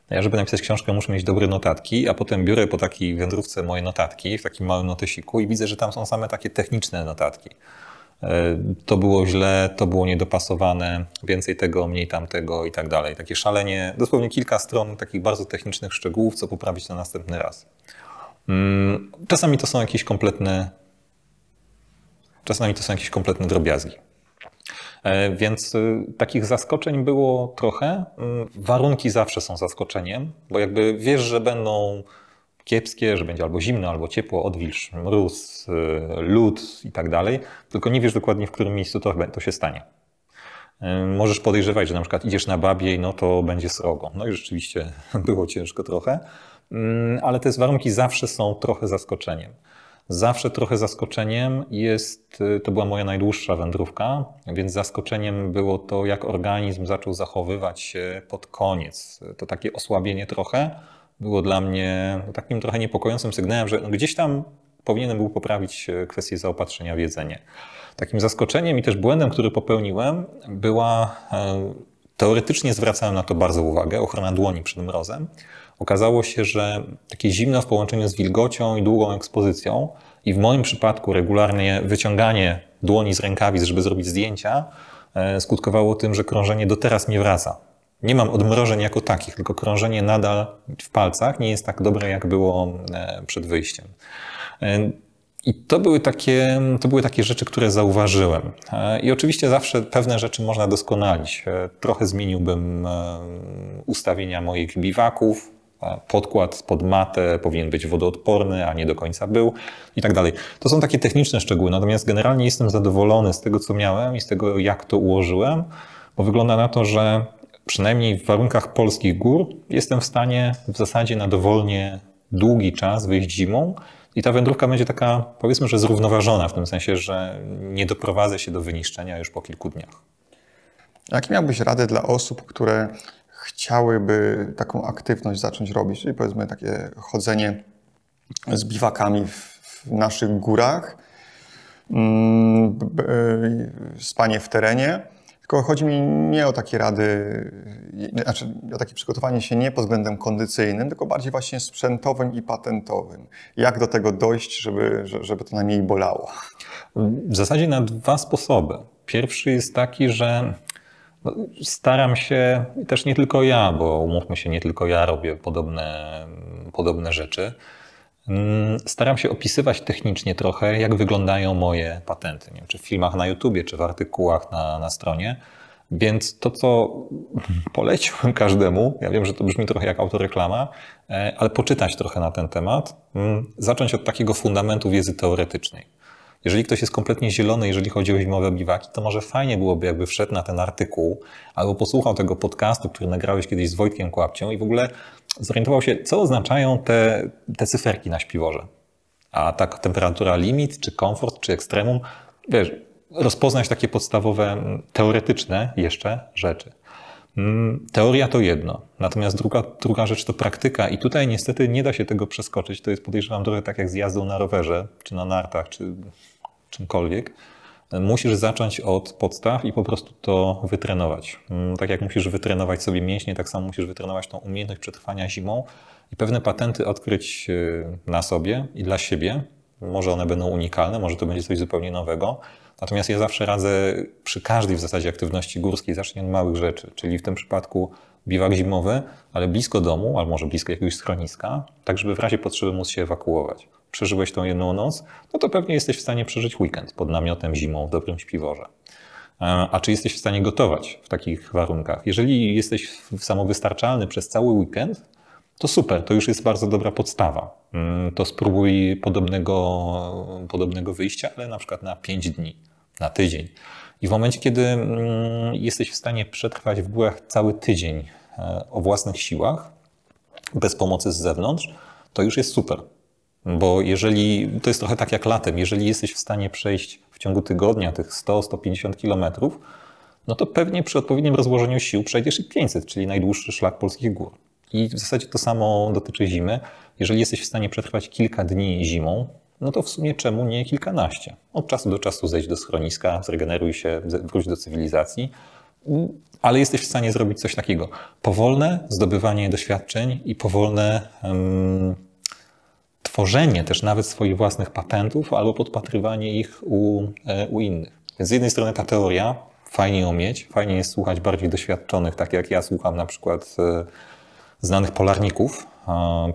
No ja, żeby napisać książkę, muszę mieć dobre notatki, a potem biorę po takiej wędrówce moje notatki w takim małym notesiku i widzę, że tam są same takie techniczne notatki. E, to było źle, to było niedopasowane, więcej tego, mniej tamtego i tak dalej. Takie szalenie, dosłownie kilka stron takich bardzo technicznych szczegółów, co poprawić na następny raz. Mm, czasami to są jakieś kompletne, czasami to są jakieś kompletne drobiazgi. E, więc y, takich zaskoczeń było trochę. Mm, warunki zawsze są zaskoczeniem, bo jakby wiesz, że będą kiepskie, że będzie albo zimno, albo ciepło, odwilż, mróz, y, lód i tak dalej, tylko nie wiesz dokładnie, w którym miejscu to, to się stanie. Y, możesz podejrzewać, że na przykład idziesz na babiej, no to będzie srogo. No i rzeczywiście było ciężko trochę, mm, ale te warunki zawsze są trochę zaskoczeniem. Zawsze trochę zaskoczeniem jest, y, to była moja najdłuższa wędrówka, więc zaskoczeniem było to, jak organizm zaczął zachowywać się pod koniec. To takie osłabienie trochę było dla mnie takim trochę niepokojącym sygnałem, że gdzieś tam powinienem był poprawić y, kwestię zaopatrzenia w jedzenie. Takim zaskoczeniem i też błędem, który popełniłem, była e, teoretycznie zwracałem na to bardzo uwagę, ochrona dłoni przed mrozem okazało się, że takie zimno w połączeniu z wilgocią i długą ekspozycją i w moim przypadku regularnie wyciąganie dłoni z rękawic, żeby zrobić zdjęcia, e, skutkowało tym, że krążenie do teraz mi wraca. Nie mam odmrożeń jako takich, tylko krążenie nadal w palcach nie jest tak dobre, jak było e, przed wyjściem. E, I to były, takie, to były takie rzeczy, które zauważyłem. I oczywiście zawsze pewne rzeczy można doskonalić. Trochę zmieniłbym ustawienia moich biwaków, podkład pod matę powinien być wodoodporny, a nie do końca był i tak dalej. To są takie techniczne szczegóły, natomiast generalnie jestem zadowolony z tego, co miałem i z tego, jak to ułożyłem, bo wygląda na to, że przynajmniej w warunkach polskich gór jestem w stanie w zasadzie na dowolnie długi czas wyjść zimą i ta wędrówka będzie taka, powiedzmy, że zrównoważona w tym sensie, że nie doprowadzę się do wyniszczenia już po kilku dniach. Jakie miałbyś radę dla osób, które chciałyby taką aktywność zacząć robić, czyli powiedzmy takie chodzenie z biwakami w, w naszych górach, mm, spanie w terenie. Tylko chodzi mi nie o takie rady, znaczy o takie przygotowanie się nie pod względem kondycyjnym, tylko bardziej właśnie sprzętowym i patentowym. Jak do tego dojść, żeby, żeby to najmniej bolało? W zasadzie na dwa sposoby. Pierwszy jest taki, że no, staram się, też nie tylko ja, bo umówmy się, nie tylko ja robię podobne, podobne rzeczy. Mm, staram się opisywać technicznie trochę, jak wyglądają moje patenty. Nie wiem, czy w filmach na YouTubie, czy w artykułach na, na stronie. Więc to, co poleciłbym każdemu, ja wiem, że to brzmi trochę jak autoreklama, e, ale poczytać trochę na ten temat, mm, zacząć od takiego fundamentu wiedzy teoretycznej. Jeżeli ktoś jest kompletnie zielony, jeżeli chodzi o zimowe biwaki, to może fajnie byłoby, jakby wszedł na ten artykuł albo posłuchał tego podcastu, który nagrałeś kiedyś z Wojtkiem Kłapcią i w ogóle zorientował się, co oznaczają te, te cyferki na śpiworze. A tak temperatura limit, czy komfort, czy ekstremum, wiesz, rozpoznać takie podstawowe, mm, teoretyczne jeszcze rzeczy. Mm, teoria to jedno, natomiast druga, druga rzecz to praktyka, i tutaj niestety nie da się tego przeskoczyć. To jest podejrzewam trochę tak jak z jazdą na rowerze, czy na nartach, czy czymkolwiek, musisz zacząć od podstaw i po prostu to wytrenować. Mm, tak jak musisz wytrenować sobie mięśnie, tak samo musisz wytrenować tą umiejętność przetrwania zimą i pewne patenty odkryć y, na sobie i dla siebie. Może one będą unikalne, może to będzie coś zupełnie nowego. Natomiast ja zawsze radzę przy każdej w zasadzie aktywności górskiej zacznij od małych rzeczy, czyli w tym przypadku biwak zimowy, ale blisko domu, albo może blisko jakiegoś schroniska, tak żeby w razie potrzeby móc się ewakuować przeżyłeś tą jedną noc, no to pewnie jesteś w stanie przeżyć weekend pod namiotem zimą w dobrym śpiworze. E, a czy jesteś w stanie gotować w takich warunkach? Jeżeli jesteś samowystarczalny przez cały weekend, to super, to już jest bardzo dobra podstawa. Mm, to spróbuj podobnego, podobnego wyjścia, ale na przykład na 5 dni, na tydzień. I w momencie, kiedy mm, jesteś w stanie przetrwać w górach cały tydzień e, o własnych siłach, bez pomocy z zewnątrz, to już jest super. Bo jeżeli, to jest trochę tak jak latem, jeżeli jesteś w stanie przejść w ciągu tygodnia tych 100-150 kilometrów, no to pewnie przy odpowiednim rozłożeniu sił przejdziesz i 500, czyli najdłuższy szlak polskich gór. I w zasadzie to samo dotyczy zimy. Jeżeli jesteś w stanie przetrwać kilka dni zimą, no to w sumie czemu nie kilkanaście? Od czasu do czasu zejdź do schroniska, zregeneruj się, wróć do cywilizacji, ale jesteś w stanie zrobić coś takiego. Powolne zdobywanie doświadczeń i powolne tworzenie też nawet swoich własnych patentów albo podpatrywanie ich u, e, u innych. Więc z jednej strony ta teoria, fajnie ją mieć, fajnie jest słuchać bardziej doświadczonych, tak jak ja słucham na przykład e, znanych polarników,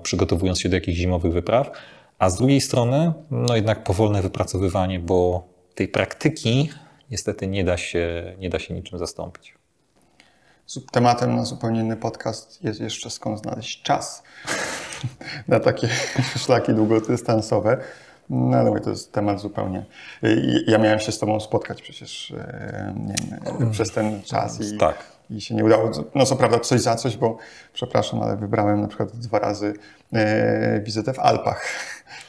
przygotowując się do jakichś zimowych wypraw, a z drugiej strony no jednak powolne wypracowywanie, bo tej praktyki niestety nie da się, nie da się niczym zastąpić. Tematem na zupełnie inny podcast jest jeszcze skąd znaleźć czas na takie szlaki długodystansowe. No ale to jest temat zupełnie. Ja miałem się z tobą spotkać przecież e, przez ten czas i, tak. i się nie udało. No co prawda coś za coś, bo przepraszam, ale wybrałem na przykład dwa razy e, wizytę w Alpach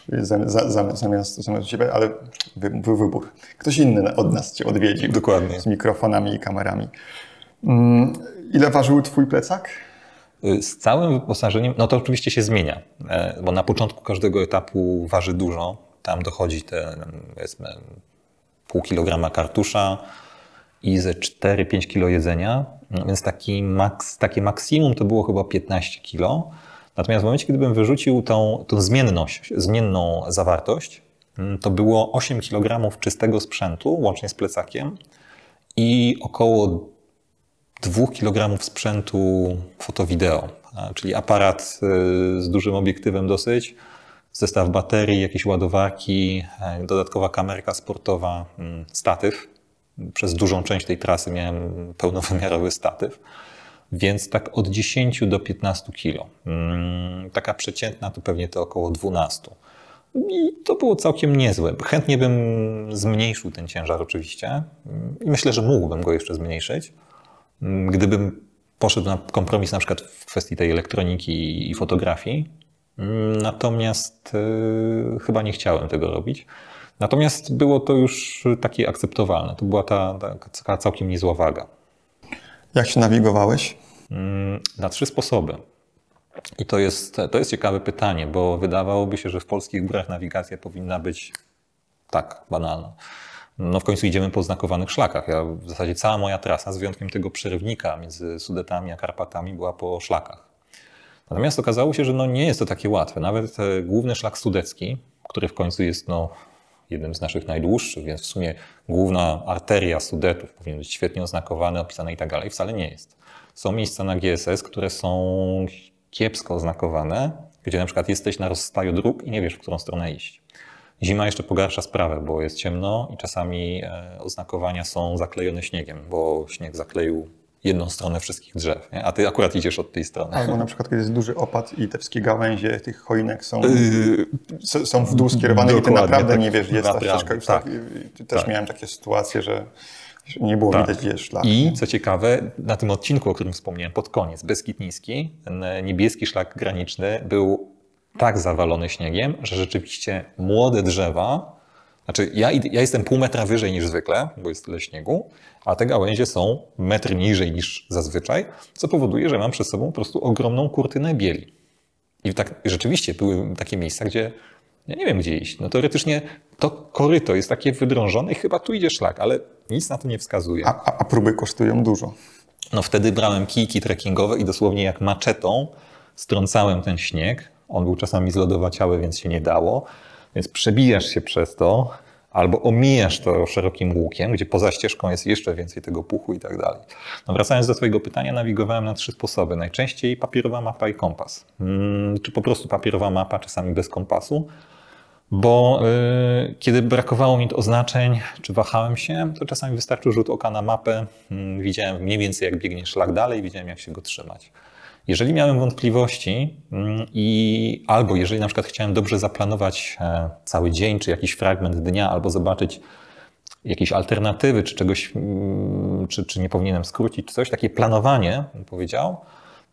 zamiast, zamiast, zamiast, ciebie, ale był wybór. Ktoś inny od nas cię odwiedził. Dokładnie. Z mikrofonami i kamerami. Mm, ile ważył twój plecak? Y, z całym wyposażeniem, no to oczywiście się zmienia, e, bo na początku każdego etapu waży dużo, tam dochodzi te powiedzmy pół kilograma kartusza i ze 4-5 kilo jedzenia, no więc taki maks, takie maksimum to było chyba 15 kilo. Natomiast w momencie, gdybym wyrzucił tą, tą zmienność, zmienną zawartość, mm, to było 8 kg czystego sprzętu, łącznie z plecakiem i około 2 kg sprzętu fotowideo, czyli aparat y, z dużym obiektywem dosyć, zestaw baterii, jakieś ładowarki, y, dodatkowa kamerka sportowa, mm, statyw. Przez dużą część tej trasy miałem pełnowymiarowy statyw, więc tak od 10 do 15 kg. Mm, taka przeciętna to pewnie to około 12. I to było całkiem niezłe. Chętnie bym zmniejszył ten ciężar oczywiście i myślę, że mógłbym go jeszcze zmniejszyć gdybym poszedł na kompromis na przykład w kwestii tej elektroniki i fotografii, mm, natomiast y, chyba nie chciałem tego robić. Natomiast było to już takie akceptowalne. To była ta, ta całkiem niezła waga. Jak się nawigowałeś? Mm, na trzy sposoby. I to jest, to jest ciekawe pytanie, bo wydawałoby się, że w polskich górach nawigacja powinna być tak banalna no w końcu idziemy po znakowanych szlakach. Ja, w zasadzie cała moja trasa, z wyjątkiem tego przerywnika między Sudetami a Karpatami, była po szlakach. Natomiast okazało się, że no nie jest to takie łatwe. Nawet e, główny szlak sudecki, który w końcu jest no, jednym z naszych najdłuższych, więc w sumie główna arteria Sudetów powinien być świetnie oznakowany, opisany i tak dalej, wcale nie jest. Są miejsca na GSS, które są kiepsko oznakowane, gdzie na przykład jesteś na rozstaju dróg i nie wiesz, w którą stronę iść. Zima jeszcze pogarsza sprawę, bo jest ciemno i czasami e, oznakowania są zaklejone śniegiem, bo śnieg zakleił jedną stronę wszystkich drzew, nie? a ty akurat idziesz od tej strony. Albo na przykład, kiedy jest duży opad i te wszystkie gałęzie tych choinek są, yy, są w dół skierowane i ty naprawdę tak, nie wiesz, jest naprawdę, ta ścieżka. Już tak, tak, też tak. miałem takie sytuacje, że nie było tak. widać, jest szlak. I co ciekawe, na tym odcinku, o którym wspomniałem, pod koniec, Beskid Niski, ten niebieski szlak graniczny był tak zawalony śniegiem, że rzeczywiście młode drzewa, znaczy ja, ja jestem pół metra wyżej niż zwykle, bo jest tyle śniegu, a te gałęzie są metr niżej niż zazwyczaj, co powoduje, że mam przed sobą po prostu ogromną kurtynę bieli. I tak rzeczywiście były takie miejsca, gdzie ja nie wiem gdzie iść. No teoretycznie to koryto jest takie wydrążone i chyba tu idzie szlak, ale nic na to nie wskazuje. A, a, a próby kosztują dużo. No wtedy brałem kijki trekkingowe i dosłownie jak maczetą strącałem ten śnieg, on był czasami zlodowaciały, więc się nie dało. Więc przebijasz się przez to, albo omijasz to szerokim łukiem, gdzie poza ścieżką jest jeszcze więcej tego puchu i tak dalej. No wracając do Twojego pytania, nawigowałem na trzy sposoby. Najczęściej papierowa mapa i kompas. Hmm, czy po prostu papierowa mapa, czasami bez kompasu. Bo y, kiedy brakowało mi oznaczeń, czy wahałem się, to czasami wystarczył rzut oka na mapę. Hmm, widziałem mniej więcej, jak biegnie szlak dalej, widziałem, jak się go trzymać. Jeżeli miałem wątpliwości mm, i albo jeżeli na przykład chciałem dobrze zaplanować e, cały dzień, czy jakiś fragment dnia, albo zobaczyć jakieś alternatywy, czy czegoś, mm, czy, czy nie powinienem skrócić, czy coś, takie planowanie, bym powiedział,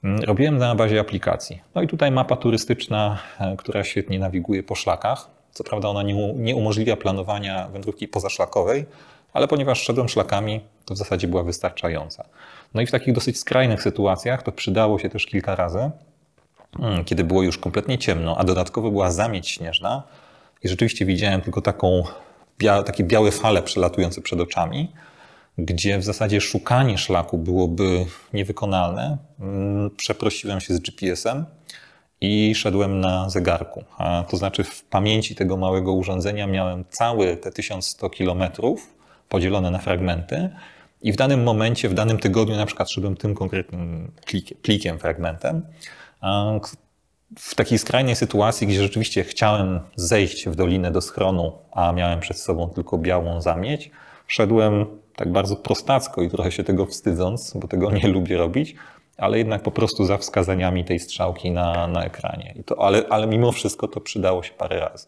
mm, robiłem na bazie aplikacji. No i tutaj mapa turystyczna, e, która świetnie nawiguje po szlakach. Co prawda ona nie, nie umożliwia planowania wędrówki pozaszlakowej, ale ponieważ szedłem szlakami, to w zasadzie była wystarczająca. No i w takich dosyć skrajnych sytuacjach to przydało się też kilka razy, mm, kiedy było już kompletnie ciemno, a dodatkowo była zamieć śnieżna i rzeczywiście widziałem tylko taką, takie białe fale przelatujące przed oczami, gdzie w zasadzie szukanie szlaku byłoby niewykonalne. Mm, przeprosiłem się z GPS-em i szedłem na zegarku. A to znaczy w pamięci tego małego urządzenia miałem cały te 1100 kilometrów podzielone na fragmenty i w danym momencie, w danym tygodniu na przykład szedłem tym konkretnym klikiem, fragmentem. W takiej skrajnej sytuacji, gdzie rzeczywiście chciałem zejść w dolinę do schronu, a miałem przed sobą tylko białą zamieć, szedłem tak bardzo prostacko i trochę się tego wstydząc, bo tego nie lubię robić, ale jednak po prostu za wskazaniami tej strzałki na, na ekranie. To, ale, ale mimo wszystko to przydało się parę razy.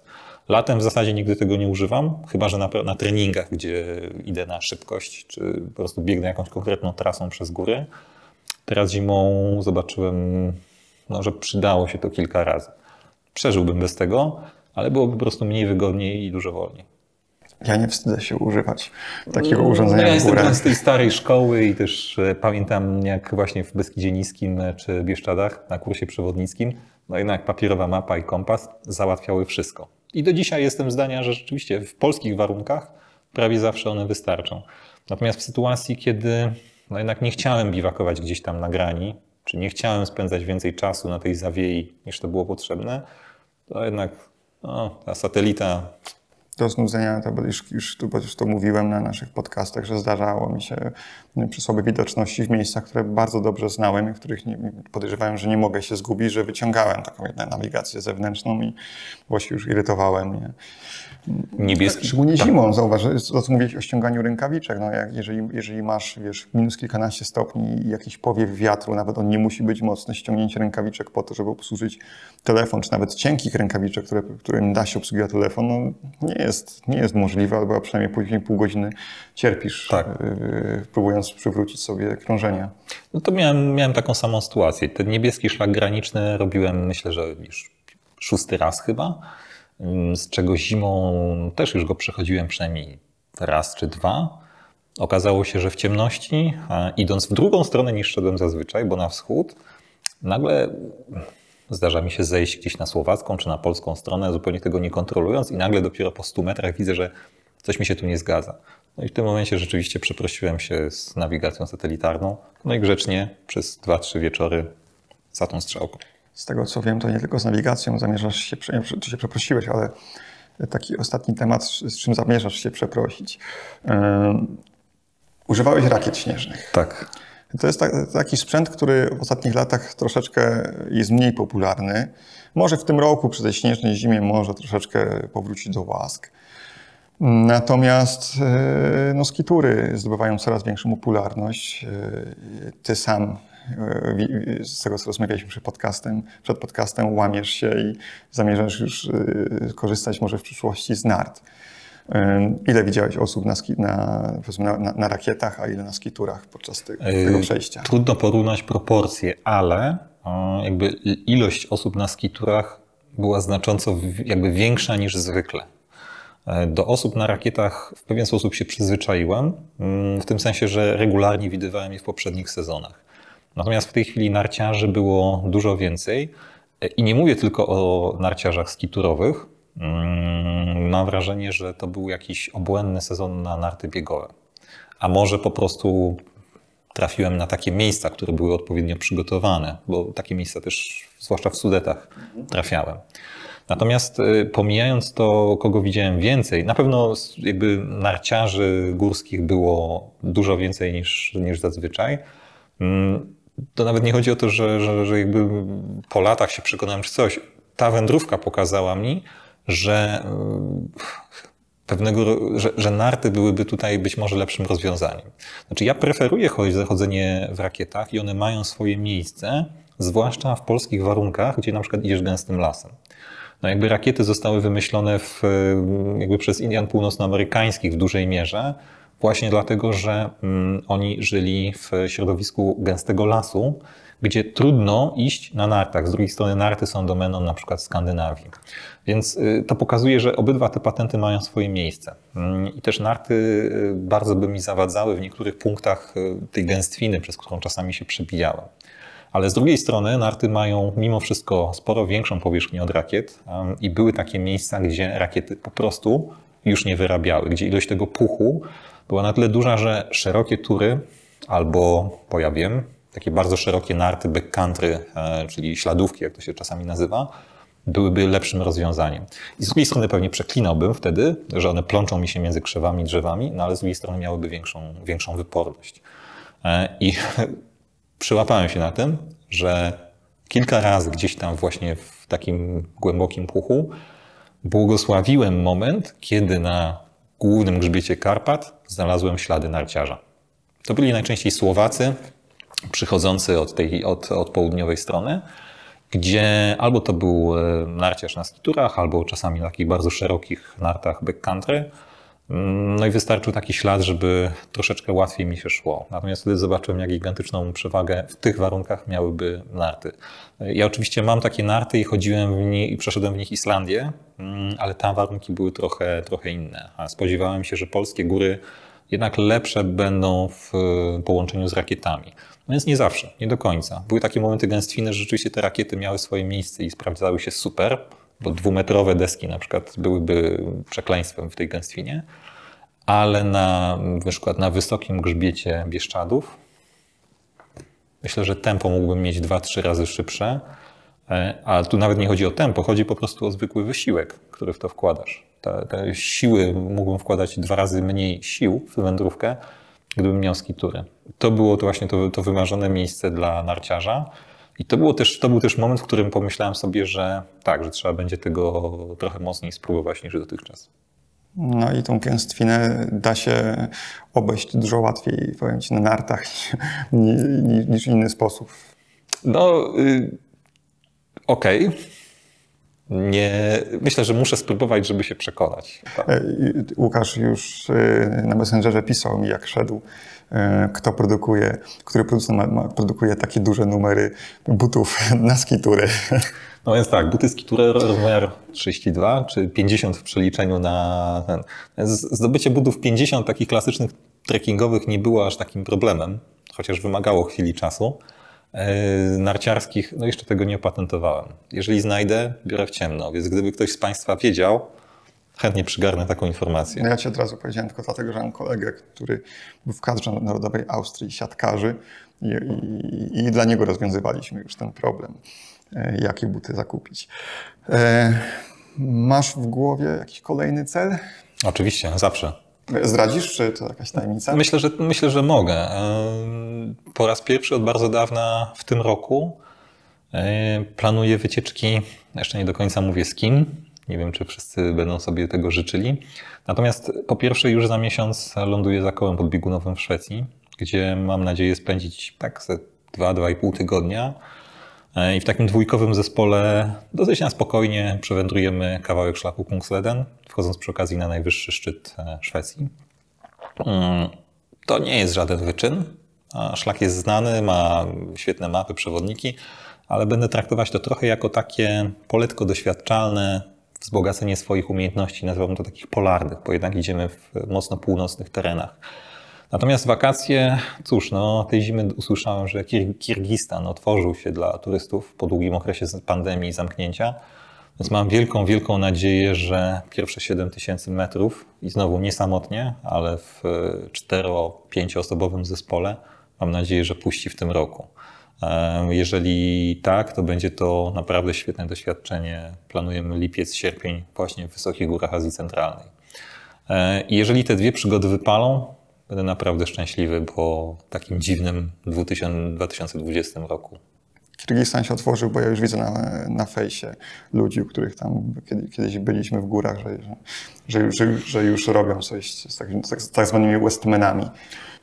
Latem w zasadzie nigdy tego nie używam, chyba że na, na treningach, gdzie idę na szybkość, czy po prostu biegnę jakąś konkretną trasą przez góry. Teraz zimą zobaczyłem, no, że przydało się to kilka razy. Przeżyłbym bez tego, ale byłoby po prostu mniej wygodniej i dużo wolniej. Ja nie wstydzę się używać takiego urządzenia. No, ja jestem z tej starej szkoły i też e, pamiętam, jak właśnie w Beskidzie Niskim e, czy Bieszczadach na kursie przewodnickim no jednak papierowa mapa i kompas załatwiały wszystko. I do dzisiaj jestem zdania, że rzeczywiście w polskich warunkach prawie zawsze one wystarczą. Natomiast w sytuacji, kiedy no jednak nie chciałem biwakować gdzieś tam na grani, czy nie chciałem spędzać więcej czasu na tej zawiei niż to było potrzebne, to jednak no, ta satelita do znudzenia, to już, już, już to mówiłem na naszych podcastach, że zdarzało mi się mm, przy słabej widoczności w miejscach, które bardzo dobrze znałem i w których nie, podejrzewałem, że nie mogę się zgubić, że wyciągałem taką jedną nawigację zewnętrzną i właśnie już irytowałem mnie. Mm, Niebieski. Tak, szczególnie tak. zimą, zauważ, co mówiłeś o ściąganiu rękawiczek. No, jak, jeżeli, jeżeli masz wiesz, minus kilkanaście stopni i jakiś powiew wiatru, nawet on nie musi być mocny, ściągnięcie rękawiczek po to, żeby obsłużyć telefon, czy nawet cienkich rękawiczek, które, którym da się obsługiwać telefon, no, nie jest jest, nie jest możliwe, albo przynajmniej później pół godziny cierpisz, tak. Y, y, próbując przywrócić sobie krążenie. No to miałem, miałem taką samą sytuację. Ten niebieski szlak graniczny robiłem, myślę, że już szósty raz chyba, mm, z czego zimą też już go przechodziłem przynajmniej raz czy dwa. Okazało się, że w ciemności, idąc w drugą stronę niż szedłem zazwyczaj, bo na wschód, nagle Zdarza mi się zejść gdzieś na słowacką czy na polską stronę, zupełnie tego nie kontrolując, i nagle dopiero po 100 metrach widzę, że coś mi się tu nie zgadza. No i w tym momencie rzeczywiście przeprosiłem się z nawigacją satelitarną, no i grzecznie przez 2-3 wieczory za tą strzałką. Z tego co wiem, to nie tylko z nawigacją zamierzasz się, czy się przeprosiłeś, ale taki ostatni temat, z czym zamierzasz się przeprosić. używałeś rakiet śnieżnych. Tak. To jest taki sprzęt, który w ostatnich latach troszeczkę jest mniej popularny. Może w tym roku przy tej śnieżnej zimie może troszeczkę powrócić do łask. Natomiast e, no, skitury zdobywają coraz większą popularność. E, ty sam e, z tego, co rozmawialiśmy przed podcastem, przed podcastem łamiesz się i zamierzasz już korzystać może w przyszłości z nart. Ile widziałeś osób na, ski, na, na, na rakietach, a ile na skiturach podczas tego, tego przejścia? Trudno porównać proporcje, ale jakby ilość osób na skiturach była znacząco jakby większa niż zwykle. E, do osób na rakietach w pewien sposób się przyzwyczaiłem, mm, w tym sensie, że regularnie widywałem je w poprzednich sezonach. Natomiast w tej chwili narciarzy było dużo więcej. E, I nie mówię tylko o narciarzach skiturowych, Mm, mam wrażenie, że to był jakiś obłędny sezon na narty biegowe. A może po prostu trafiłem na takie miejsca, które były odpowiednio przygotowane, bo takie miejsca też, zwłaszcza w Sudetach, trafiałem. Natomiast y, pomijając to, kogo widziałem więcej, na pewno jakby narciarzy górskich było dużo więcej niż, niż zazwyczaj. Mm, to nawet nie chodzi o to, że, że, że jakby po latach się przekonałem czy coś. Ta wędrówka pokazała mi, że y, pewnego, że, że, narty byłyby tutaj być może lepszym rozwiązaniem. Znaczy ja preferuję chodzenie w rakietach i one mają swoje miejsce, zwłaszcza w polskich warunkach, gdzie na przykład idziesz gęstym lasem. No jakby rakiety zostały wymyślone w, y, jakby przez Indian północnoamerykańskich w dużej mierze, właśnie dlatego, że mm, oni żyli w środowisku gęstego lasu, gdzie trudno iść na nartach. Z drugiej strony narty są domeną na przykład Skandynawii. Więc y, to pokazuje, że obydwa te patenty mają swoje miejsce. Mm, I też narty y, bardzo by mi zawadzały w niektórych punktach y, tej gęstwiny, przez którą czasami się przebijałem. Ale z drugiej strony narty mają mimo wszystko sporo większą powierzchnię od rakiet um, i były takie miejsca, gdzie rakiety po prostu już nie wyrabiały, gdzie ilość tego puchu była na tyle duża, że szerokie tury albo, bo ja wiem, takie bardzo szerokie narty backcountry, e, czyli śladówki, jak to się czasami nazywa, byłyby lepszym rozwiązaniem. I z drugiej strony pewnie przeklinałbym wtedy, że one plączą mi się między krzewami i drzewami, no ale z drugiej strony miałyby większą, większą wyporność. E, I przyłapałem się na tym, że kilka razy gdzieś tam właśnie w takim głębokim puchu błogosławiłem moment, kiedy na głównym grzbiecie Karpat znalazłem ślady narciarza. To byli najczęściej Słowacy przychodzący od, tej, od, od południowej strony, gdzie albo to był e, narciarz na skiturach, albo czasami na takich bardzo szerokich nartach backcountry. Mm, no i wystarczył taki ślad, żeby troszeczkę łatwiej mi się szło. Natomiast wtedy zobaczyłem, jak gigantyczną przewagę w tych warunkach miałyby narty. E, ja oczywiście mam takie narty i chodziłem w nie, i przeszedłem w nich Islandię, mm, ale tam warunki były trochę, trochę inne. A spodziewałem się, że polskie góry jednak lepsze będą w e, połączeniu z rakietami. Więc nie zawsze, nie do końca. Były takie momenty gęstwiny, że rzeczywiście te rakiety miały swoje miejsce i sprawdzały się super, bo dwumetrowe deski na przykład byłyby przekleństwem w tej gęstwinie, ale na, na przykład na wysokim grzbiecie Bieszczadów myślę, że tempo mógłbym mieć 2-3 razy szybsze, e, a tu nawet nie chodzi o tempo, chodzi po prostu o zwykły wysiłek, który w to wkładasz. Te, te siły mógłbym wkładać dwa razy mniej sił w wędrówkę, gdybym miał skitury. To było to właśnie to, to wymarzone miejsce dla narciarza. I to, było też, to był też moment, w którym pomyślałem sobie, że tak, że trzeba będzie tego trochę mocniej spróbować niż dotychczas. No i tą kęstwinę da się obejść dużo łatwiej, powiem ci, na nartach niż, niż inny sposób. No, y okej. Okay nie, myślę, że muszę spróbować, żeby się przekonać. Tak. E, Łukasz już e, na Messengerze pisał mi, jak szedł, e, kto produkuje, który producent ma, ma, produkuje takie duże numery butów na skitury. No więc tak, buty skitury rozmiar 32 czy 50 w przeliczeniu na ten. Zdobycie butów 50 takich klasycznych trekkingowych nie było aż takim problemem, chociaż wymagało chwili czasu. E, narciarskich, no jeszcze tego nie opatentowałem. Jeżeli znajdę, biorę w ciemno, więc gdyby ktoś z Państwa wiedział, chętnie przygarnę taką informację. No ja Ci od razu powiedziałem tylko dlatego, że mam kolegę, który był w kadrze Narodowej Austrii siatkarzy i, i, i dla niego rozwiązywaliśmy już ten problem, e, jakie buty zakupić. E, masz w głowie jakiś kolejny cel? Oczywiście, zawsze. Zdradzisz, czy to jakaś tajemnica? Myślę, że, myślę, że mogę. E, po raz pierwszy od bardzo dawna w tym roku e, planuję wycieczki, jeszcze nie do końca mówię z kim. Nie wiem, czy wszyscy będą sobie tego życzyli. Natomiast po pierwsze już za miesiąc ląduję za kołem podbiegunowym w Szwecji, gdzie mam nadzieję spędzić tak ze 2-2,5 tygodnia E, I w takim dwójkowym zespole dosyć na spokojnie przewędrujemy kawałek szlaku Kungsleden, wchodząc przy okazji na najwyższy szczyt e, Szwecji. Mm, to nie jest żaden wyczyn. Szlak jest znany, ma świetne mapy, przewodniki, ale będę traktować to trochę jako takie poletko doświadczalne, wzbogacenie swoich umiejętności, nazwałbym to takich polarnych, bo jednak idziemy w mocno północnych terenach. Natomiast wakacje, cóż, no, tej zimy usłyszałem, że Kirgistan otworzył się dla turystów po długim okresie pandemii i zamknięcia. Więc mam wielką, wielką nadzieję, że pierwsze 7000 metrów i znowu nie samotnie, ale w 4-5 e, osobowym zespole mam nadzieję, że puści w tym roku. E, jeżeli tak, to będzie to naprawdę świetne doświadczenie. Planujemy lipiec, sierpień właśnie w Wysokich Górach Azji Centralnej. E, jeżeli te dwie przygody wypalą, będę naprawdę szczęśliwy, bo takim dziwnym 2020 roku. Kirgistan się otworzył, bo ja już widzę na, na fejsie ludzi, u których tam kiedy, kiedyś byliśmy w górach, że, że, że, że już robią coś z tak, tak, tak zwanymi Westmenami.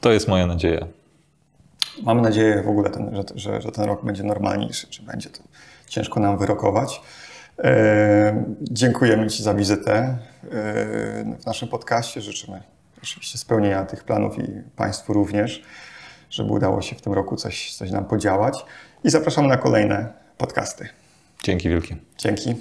To jest moja nadzieja. Mam nadzieję w ogóle, ten, że, że, że, ten rok będzie normalniejszy, czy będzie to ciężko nam wyrokować. Yy, dziękujemy Ci za wizytę yy, w naszym podcaście. Życzymy rzeczywiście spełnienia tych planów i Państwu również, żeby udało się w tym roku coś, coś nam podziałać. I zapraszam na kolejne podcasty. Dzięki wielkie. Dzięki.